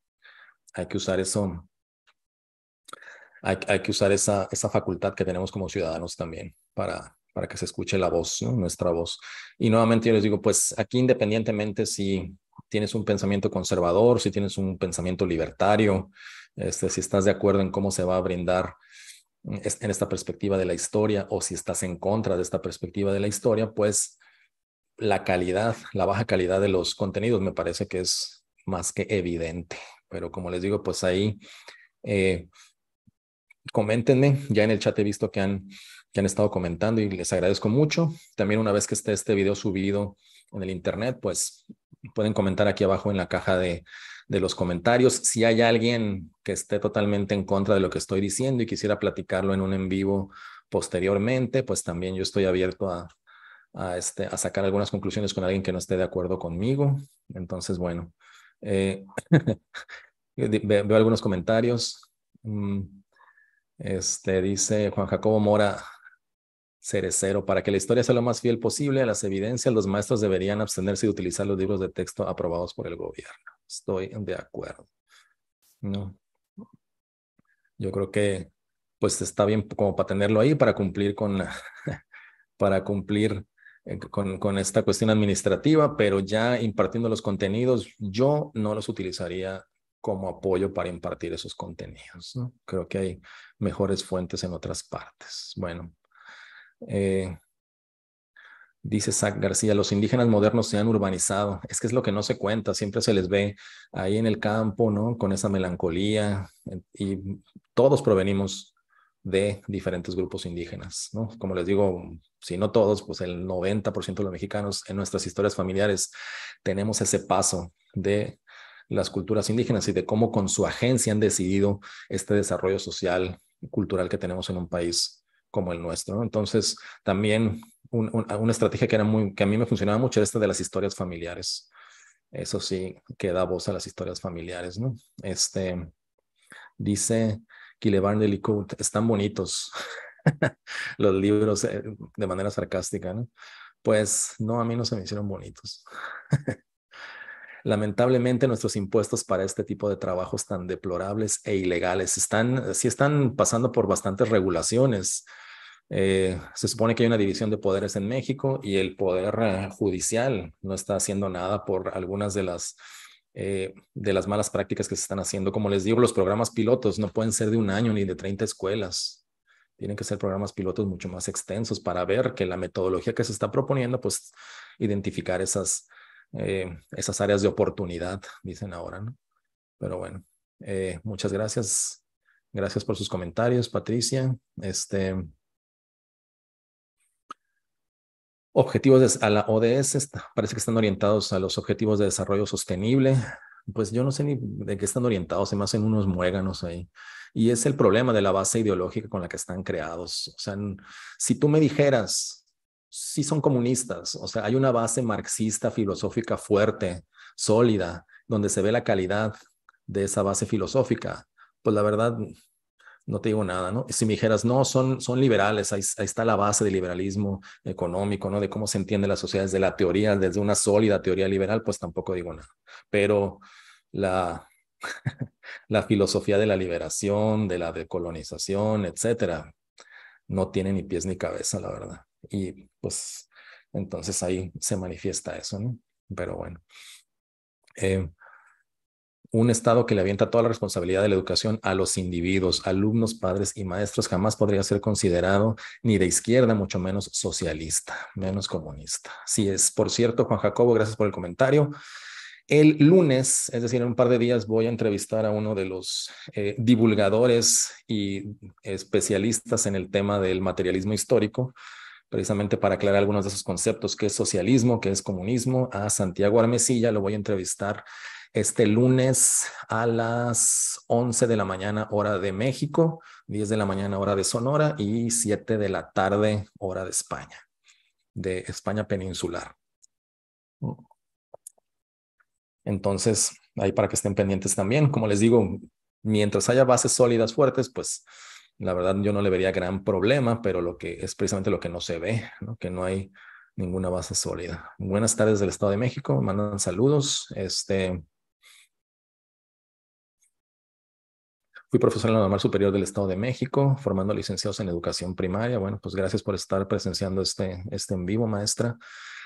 hay que usar eso, hay, que usar esa, facultad que tenemos como ciudadanos también para, para que se escuche la voz, nuestra voz. Y nuevamente yo les digo, pues aquí independientemente si tienes un pensamiento conservador, si tienes un pensamiento libertario, este, si estás de acuerdo en cómo se va a brindar Mm, en esta perspectiva de la historia o si estás en contra de esta perspectiva de la historia, pues la calidad, la baja calidad de los contenidos me parece que es más que evidente. Pero como les digo, pues ahí eh, coméntenme, ya en el chat he visto que han, que han estado comentando y les agradezco mucho. También una vez que esté este video subido en el internet, pues pueden comentar aquí abajo en la caja de, de los comentarios. Si hay alguien que esté totalmente en contra de lo que estoy diciendo y quisiera platicarlo en un en vivo posteriormente, pues también yo estoy abierto a, este, a sacar algunas conclusiones con alguien que no esté de acuerdo conmigo. Entonces, bueno, eh, veo algunos comentarios. Mm, este dice Juan Jacobo Mora, Cerecero. Para que la historia sea lo más fiel posible a las evidencias, los maestros deberían abstenerse de utilizar los libros de texto aprobados por el gobierno. Estoy de acuerdo. No. Yo creo que pues está bien como para tenerlo ahí para cumplir con para cumplir eh, con, con esta cuestión administrativa, pero ya impartiendo los contenidos, yo no los utilizaría como apoyo para impartir esos contenidos. ¿no? Creo que hay mejores fuentes en otras partes. Bueno, eh, dice Zach García, los indígenas modernos se han urbanizado. Es que es lo que no se cuenta, siempre se les ve ahí en el campo, ¿no? Con esa melancolía. Eh, y todos provenimos de diferentes grupos indígenas, ¿no? Como les digo, si no todos, pues el 90% de los mexicanos en nuestras historias familiares tenemos ese paso de las culturas indígenas y de cómo con su agencia han decidido este desarrollo social y cultural que tenemos en un país como el nuestro. Entonces, también una estrategia que, era muy, que a mí me funcionaba mucho era esta de las historias familiares. Eso sí, que da voz a las historias familiares, ¿no? Este, dice Kilevan de Licout, están bonitos los libros eh, de manera sarcástica, ¿no? Pues no, a mí no se me hicieron bonitos. Lamentablemente nuestros impuestos para este tipo de trabajos tan deplorables e ilegales están, eh, sí están pasando por bastantes regulaciones. Eh, se supone que hay una división de poderes en México y el poder eh, judicial no está haciendo nada por algunas de las de las malas prácticas que se están haciendo. Como les digo, los programas pilotos no pueden ser de un año ni de 30 escuelas. Tienen que ser programas pilotos mucho más extensos para ver que la metodología que se está proponiendo, pues identificar esas, eh, esas áreas de oportunidad, dicen ahora, ¿no? Pero bueno, eh, muchas gracias. Gracias por sus comentarios, Patricia. Este, objetivos de, a la ODS parece que están orientados a los objetivos de desarrollo sostenible. Pues yo no sé ni de qué están orientados, se me hacen unos muéganos ahí. Y es el problema de la base ideológica con la que están creados. O sea, si tú me dijeras, sí son comunistas, o sea, hay una base marxista filosófica fuerte, sólida, donde se ve la calidad de esa base filosófica. Pues la verdad, no te digo nada, ¿no? Si me dijeras, no, son, son liberales, ahí, está la base del liberalismo económico, ¿no? De cómo se entiende la sociedad desde la teoría, desde una sólida teoría liberal, pues tampoco digo nada. Pero la, la filosofía de la liberación, de la decolonización, etcétera, no tiene ni pies ni cabeza, la verdad y pues entonces ahí se manifiesta eso, ¿no? Pero bueno. Eh, un Estado que le avienta toda la responsabilidad de la educación a los individuos, alumnos, padres y maestros, jamás podría ser considerado ni de izquierda, mucho menos socialista, menos comunista. si es. Por cierto, Juan Jacobo, gracias por el comentario. El lunes, es decir, en un par de días, voy a entrevistar a uno de los eh, divulgadores y especialistas en el tema del materialismo histórico, precisamente para aclarar algunos de esos conceptos, que es socialismo, que es comunismo, a Santiago Armesilla. Lo voy a entrevistar este lunes a las 11 de la mañana hora de México, 10 de la mañana hora de Sonora y 7 de la tarde hora de España, de España peninsular. Entonces, ahí para que estén pendientes también, como les digo, mientras haya bases sólidas fuertes, pues la verdad yo no le vería gran problema, pero lo que es precisamente lo que no se ve, que no hay ninguna base sólida. Buenas tardes del Estado de México, mandan saludos. Este, fui profesor en la normal superior del Estado de México, formando licenciados en educación primaria. Bueno, pues gracias por estar presenciando este, este en vivo, maestra.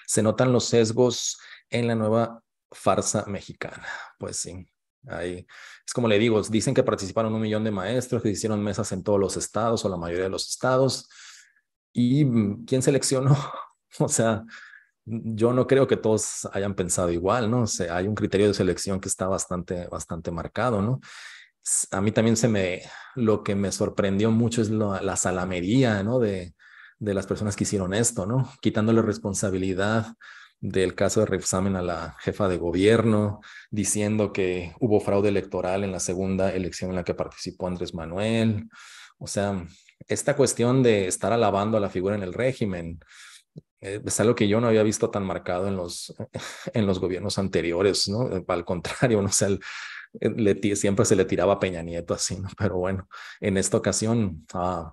Se notan los sesgos en la nueva farsa mexicana. Pues sí, es como le digo, dicen que participaron un millón de maestros, que hicieron mesas en todos los estados o la mayoría de los estados. ¿Y mm, quién seleccionó? O sea, yo no creo que todos hayan pensado igual, ¿no? O sea, hay un criterio de selección que está bastante, bastante marcado, ¿no? A mí también se me, lo que me sorprendió mucho es la, salamería, ¿no? De, de las personas que hicieron esto, ¿no? Quitándole responsabilidad del caso de reexamen a la jefa de gobierno, diciendo que hubo fraude electoral en la segunda elección en la que participó Andrés Manuel. O sea, esta cuestión de estar alabando a la figura en el régimen eh, es algo que yo no había visto tan marcado en los, en los gobiernos anteriores, ¿no? Al contrario, eh, siempre se le tiraba a Peña Nieto así, ¿no? Pero bueno, en esta ocasión ah,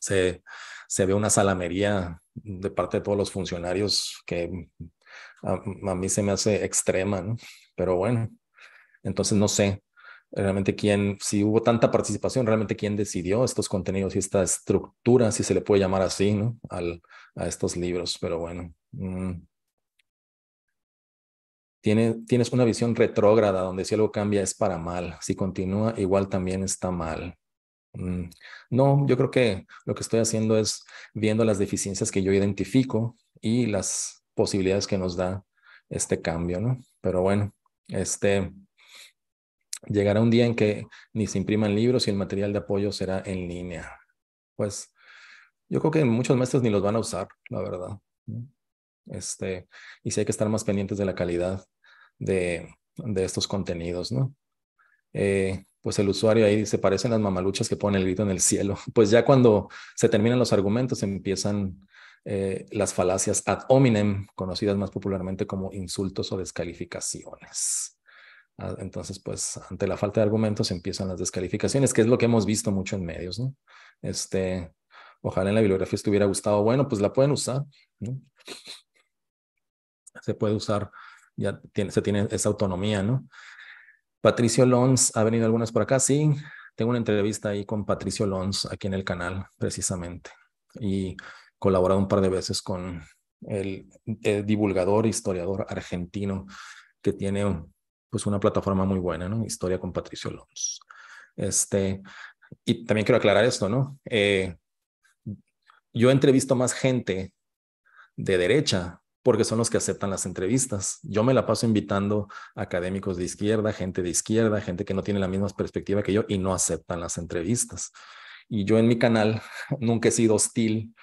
se, se ve una salamería de parte de todos los funcionarios que a, mí se me hace extrema, ¿no? Pero bueno, entonces no sé realmente quién, si hubo tanta participación, realmente quién decidió estos contenidos y esta estructura, si se le puede llamar así, ¿no? a estos libros, pero bueno. Mm. tienes una visión retrógrada donde si algo cambia es para mal, si continúa igual también está mal. Mm, no, yo creo que lo que estoy haciendo es viendo las deficiencias que yo identifico y las posibilidades que nos da este cambio, ¿no? Pero bueno, este llegará un día en que ni se impriman libros y el material de apoyo será en línea. Pues yo creo que muchos maestros ni los van a usar, la verdad. Este, y si hay que estar más pendientes de la calidad de, de estos contenidos, ¿no? Eh, pues el usuario ahí se parecen las mamaluchas que ponen el grito en el cielo. Pues ya cuando se terminan los argumentos empiezan eh, las falacias ad hominem, conocidas más popularmente como insultos o descalificaciones. Ah, entonces, pues ante la falta de argumentos empiezan las descalificaciones, que es lo que hemos visto mucho en medios, ¿no? Este, ojalá en la bibliografía estuviera gustado, Bueno, pues la pueden usar, Se puede usar, ya se tiene esa autonomía, ¿no? Patricio Lons, ¿ha venido algunas por acá? Sí, tengo una entrevista ahí con Patricio Lons aquí en el canal, precisamente. Y colaborado un par de veces con el, eh, divulgador, historiador argentino que tiene pues una plataforma muy buena, ¿no? Historia con Patricio Lons. Este, y también quiero aclarar esto, ¿no? Eh, yo entrevisto más gente de derecha porque son los que aceptan las entrevistas. Yo me la paso invitando a académicos de izquierda, gente de izquierda, gente que no tiene la misma perspectiva que yo y no aceptan las entrevistas. Y yo en mi canal nunca he sido hostil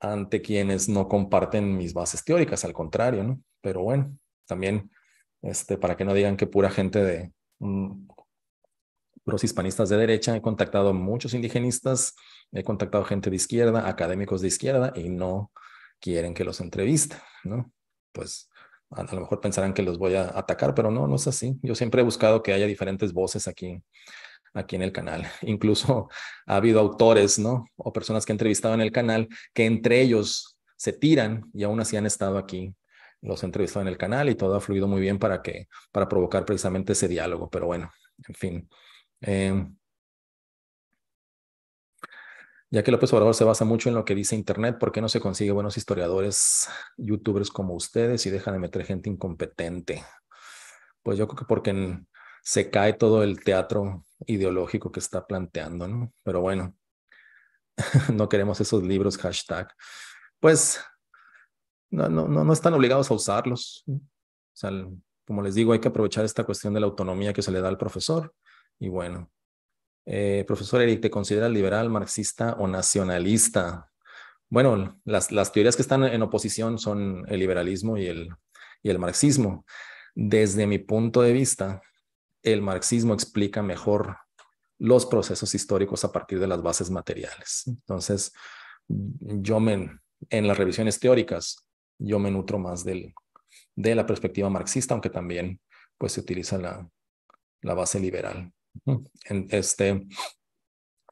ante quienes no comparten mis bases teóricas, al contrario, ¿no? Pero bueno, también, este, para que no digan que pura gente de mm, pros los hispanistas de derecha, he contactado muchos indigenistas, he contactado gente de izquierda, académicos de izquierda, y no quieren que los entrevista, ¿no? Pues a, lo mejor pensarán que los voy a atacar, pero no, no es así. Yo siempre he buscado que haya diferentes voces aquí, aquí en el canal. Incluso ha habido autores, ¿no? O personas que he entrevistado en el canal que entre ellos se tiran y aún así han estado aquí. Los he entrevistado en el canal y todo ha fluido muy bien para que, para provocar precisamente ese diálogo. Pero bueno, en fin. Em, ya que López Obrador se basa mucho en lo que dice Internet, ¿por qué no se consigue buenos historiadores, youtubers como ustedes y dejan de meter gente incompetente? Pues yo creo que porque se cae todo el teatro ideológico que está planteando, ¿no? Pero bueno, no queremos esos libros, hashtag. Pues no, no, no están obligados a usarlos. O sea, como les digo, hay que aprovechar esta cuestión de la autonomía que se le da al profesor. Y bueno, eh, profesor Eric, ¿te considera liberal, marxista o nacionalista? Bueno, las, teorías que están en oposición son el liberalismo y el, marxismo. Desde mi punto de vista, el marxismo explica mejor los procesos históricos a partir de las bases materiales. Entonces, yo me, en las revisiones teóricas, yo me nutro más de la perspectiva marxista, aunque también pues, se utiliza la base liberal. Este,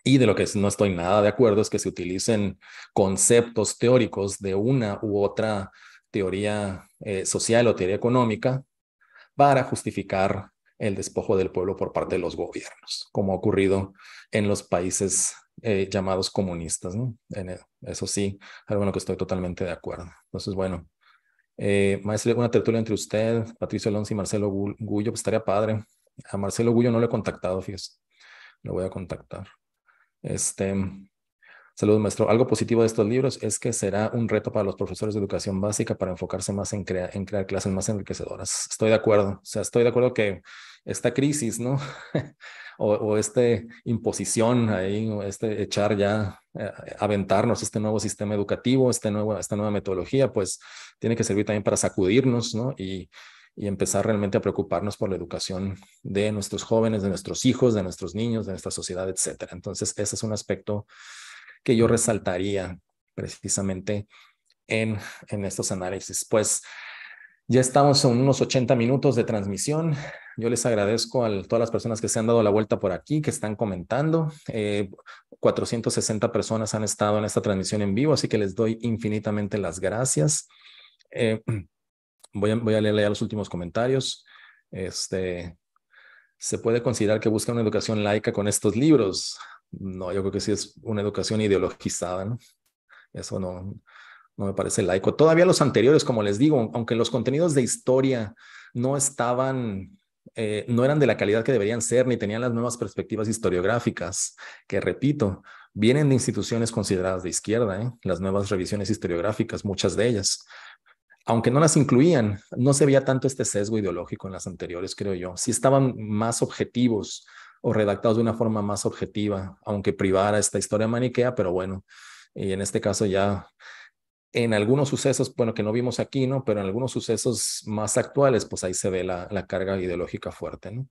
y de lo que no estoy nada de acuerdo es que se utilicen conceptos teóricos de una u otra teoría eh, social o teoría económica para justificar el despojo del pueblo por parte de los gobiernos, como ha ocurrido en los países eh, llamados comunistas. E, eso sí, algo en lo que estoy totalmente de acuerdo. Entonces, bueno, eh, maestro, una tertulia entre usted, Patricio Alonso y Marcelo Gullo, pues, estaría padre. A Marcelo Gullo no lo he contactado, fíjese. Lo voy a contactar. Este, saludos, maestro. Algo positivo de estos libros es que será un reto para los profesores de educación básica para enfocarse más en, crear clases más enriquecedoras. Estoy de acuerdo. O sea, estoy de acuerdo que esta crisis, ¿no? o, o esta imposición ahí, o este echar ya, eh, aventarnos este nuevo sistema educativo, este nuevo, esta nueva metodología, pues tiene que servir también para sacudirnos, ¿no? Y y empezar realmente a preocuparnos por la educación de nuestros jóvenes, de nuestros hijos, de nuestros niños, de nuestra sociedad, etcétera. Entonces, ese es un aspecto que yo resaltaría precisamente en, en estos análisis. Pues ya estamos en unos 80 minutos de transmisión. Yo les agradezco a todas las personas que se han dado la vuelta por aquí, que están comentando. Eh, 460 personas han estado en esta transmisión en vivo, así que les doy infinitamente las gracias. Eh, Voy a, voy a leer ya los últimos comentarios. Este, ¿Se puede considerar que busca una educación laica con estos libros? No, yo creo que sí es una educación ideologizada, Eso no, no me parece laico. Todavía los anteriores, como les digo, aunque los contenidos de historia no estaban, eh, no eran de la calidad que deberían ser, ni tenían las nuevas perspectivas historiográficas, que repito, vienen de instituciones consideradas de izquierda, ¿eh? las nuevas revisiones historiográficas, muchas de ellas aunque no las incluían, no se veía tanto este sesgo ideológico en las anteriores, creo yo. si estaban más objetivos o redactados de una forma más objetiva, aunque privara esta historia maniquea, pero bueno, y en este caso ya en algunos sucesos, bueno, que no vimos aquí, ¿no? Pero en algunos sucesos más actuales, pues ahí se ve la, carga ideológica fuerte, ¿no?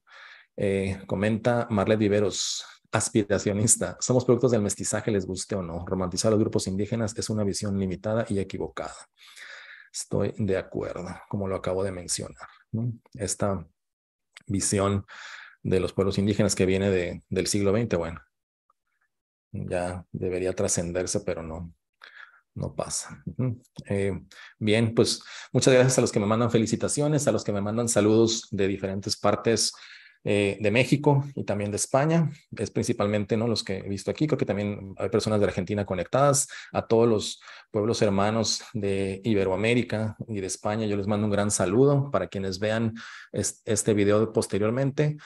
Eh, comenta Marlet Viveros, aspiracionista. Somos productos del mestizaje, les guste o no. Romantizar a los grupos indígenas es una visión limitada y equivocada. Estoy de acuerdo, como lo acabo de mencionar. Esta visión de los pueblos indígenas que viene del siglo XX, bueno, ya debería trascenderse, pero no, no pasa. Eh, bien, pues muchas gracias a los que me mandan felicitaciones, a los que me mandan saludos de diferentes partes eh, de México y también de España. Es principalmente ¿no? los que he visto aquí. Creo que también hay personas de Argentina conectadas. A todos los pueblos hermanos de Iberoamérica y de España, yo les mando un gran saludo para quienes vean este video posteriormente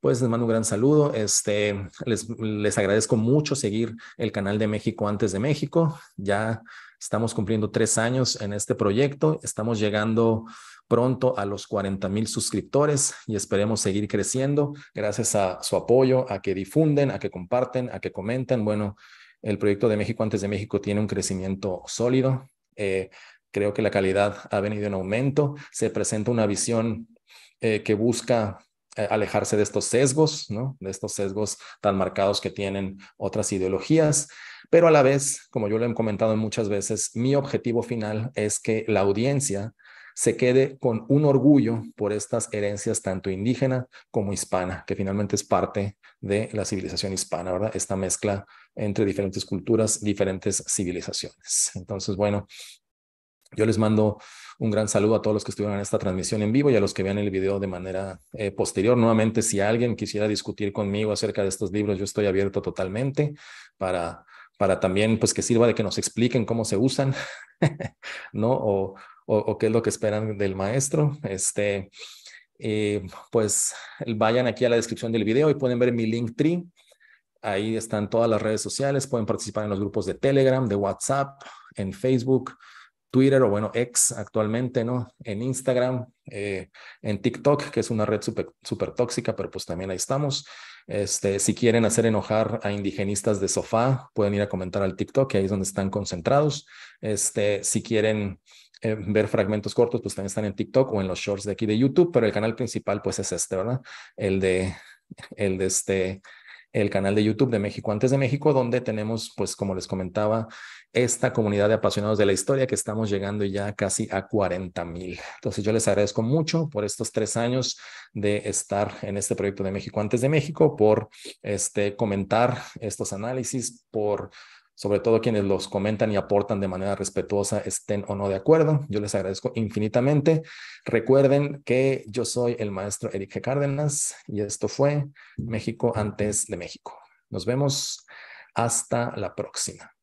pues les mando un gran saludo. Este, les, les, agradezco mucho seguir el canal de México antes de México. Ya estamos cumpliendo tres años en este proyecto. Estamos llegando pronto a los 40 mil suscriptores y esperemos seguir creciendo gracias a su apoyo, a que difunden, a que comparten, a que comenten. Bueno, el proyecto de México antes de México tiene un crecimiento sólido. Eh, creo que la calidad ha venido en aumento. Se presenta una visión eh, que busca eh, alejarse de estos sesgos, ¿no? de estos sesgos tan marcados que tienen otras ideologías, pero a la vez, como yo lo he comentado muchas veces, mi objetivo final es que la audiencia se quede con un orgullo por estas herencias tanto indígena como hispana, que finalmente es parte de la civilización hispana, ¿verdad? Esta mezcla entre diferentes culturas, diferentes civilizaciones. Entonces, bueno, yo les mando un gran saludo a todos los que estuvieron en esta transmisión en vivo y a los que vean el video de manera eh, posterior. Nuevamente, si alguien quisiera discutir conmigo acerca de estos libros, yo estoy abierto totalmente para, para también pues que sirva de que nos expliquen cómo se usan, ¿no? O, o, qué es lo que esperan del maestro. Este, eh, pues vayan aquí a la descripción del video y pueden ver mi link tree. Ahí están todas las redes sociales, pueden participar en los grupos de Telegram, de WhatsApp, en Facebook, Twitter o bueno, ex actualmente, ¿no? En Instagram, eh, en TikTok, que es una red súper super tóxica, pero pues también ahí estamos. Este, si quieren hacer enojar a indigenistas de sofá, pueden ir a comentar al TikTok, que ahí es donde están concentrados. Este, si quieren eh, ver fragmentos cortos, pues también están en TikTok o en los shorts de aquí de YouTube, pero el canal principal pues es este, ¿verdad? El de, el de este, el canal de YouTube de México antes de México, donde tenemos, pues como les comentaba, esta comunidad de apasionados de la historia que estamos llegando ya casi a 40 mil. Entonces yo les agradezco mucho por estos tres años de estar en este proyecto de México antes de México, por este, comentar estos análisis, por sobre todo quienes los comentan y aportan de manera respetuosa, estén o no de acuerdo. Yo les agradezco infinitamente. Recuerden que yo soy el maestro Eric G. Cárdenas y esto fue México antes de México. Nos vemos hasta la próxima.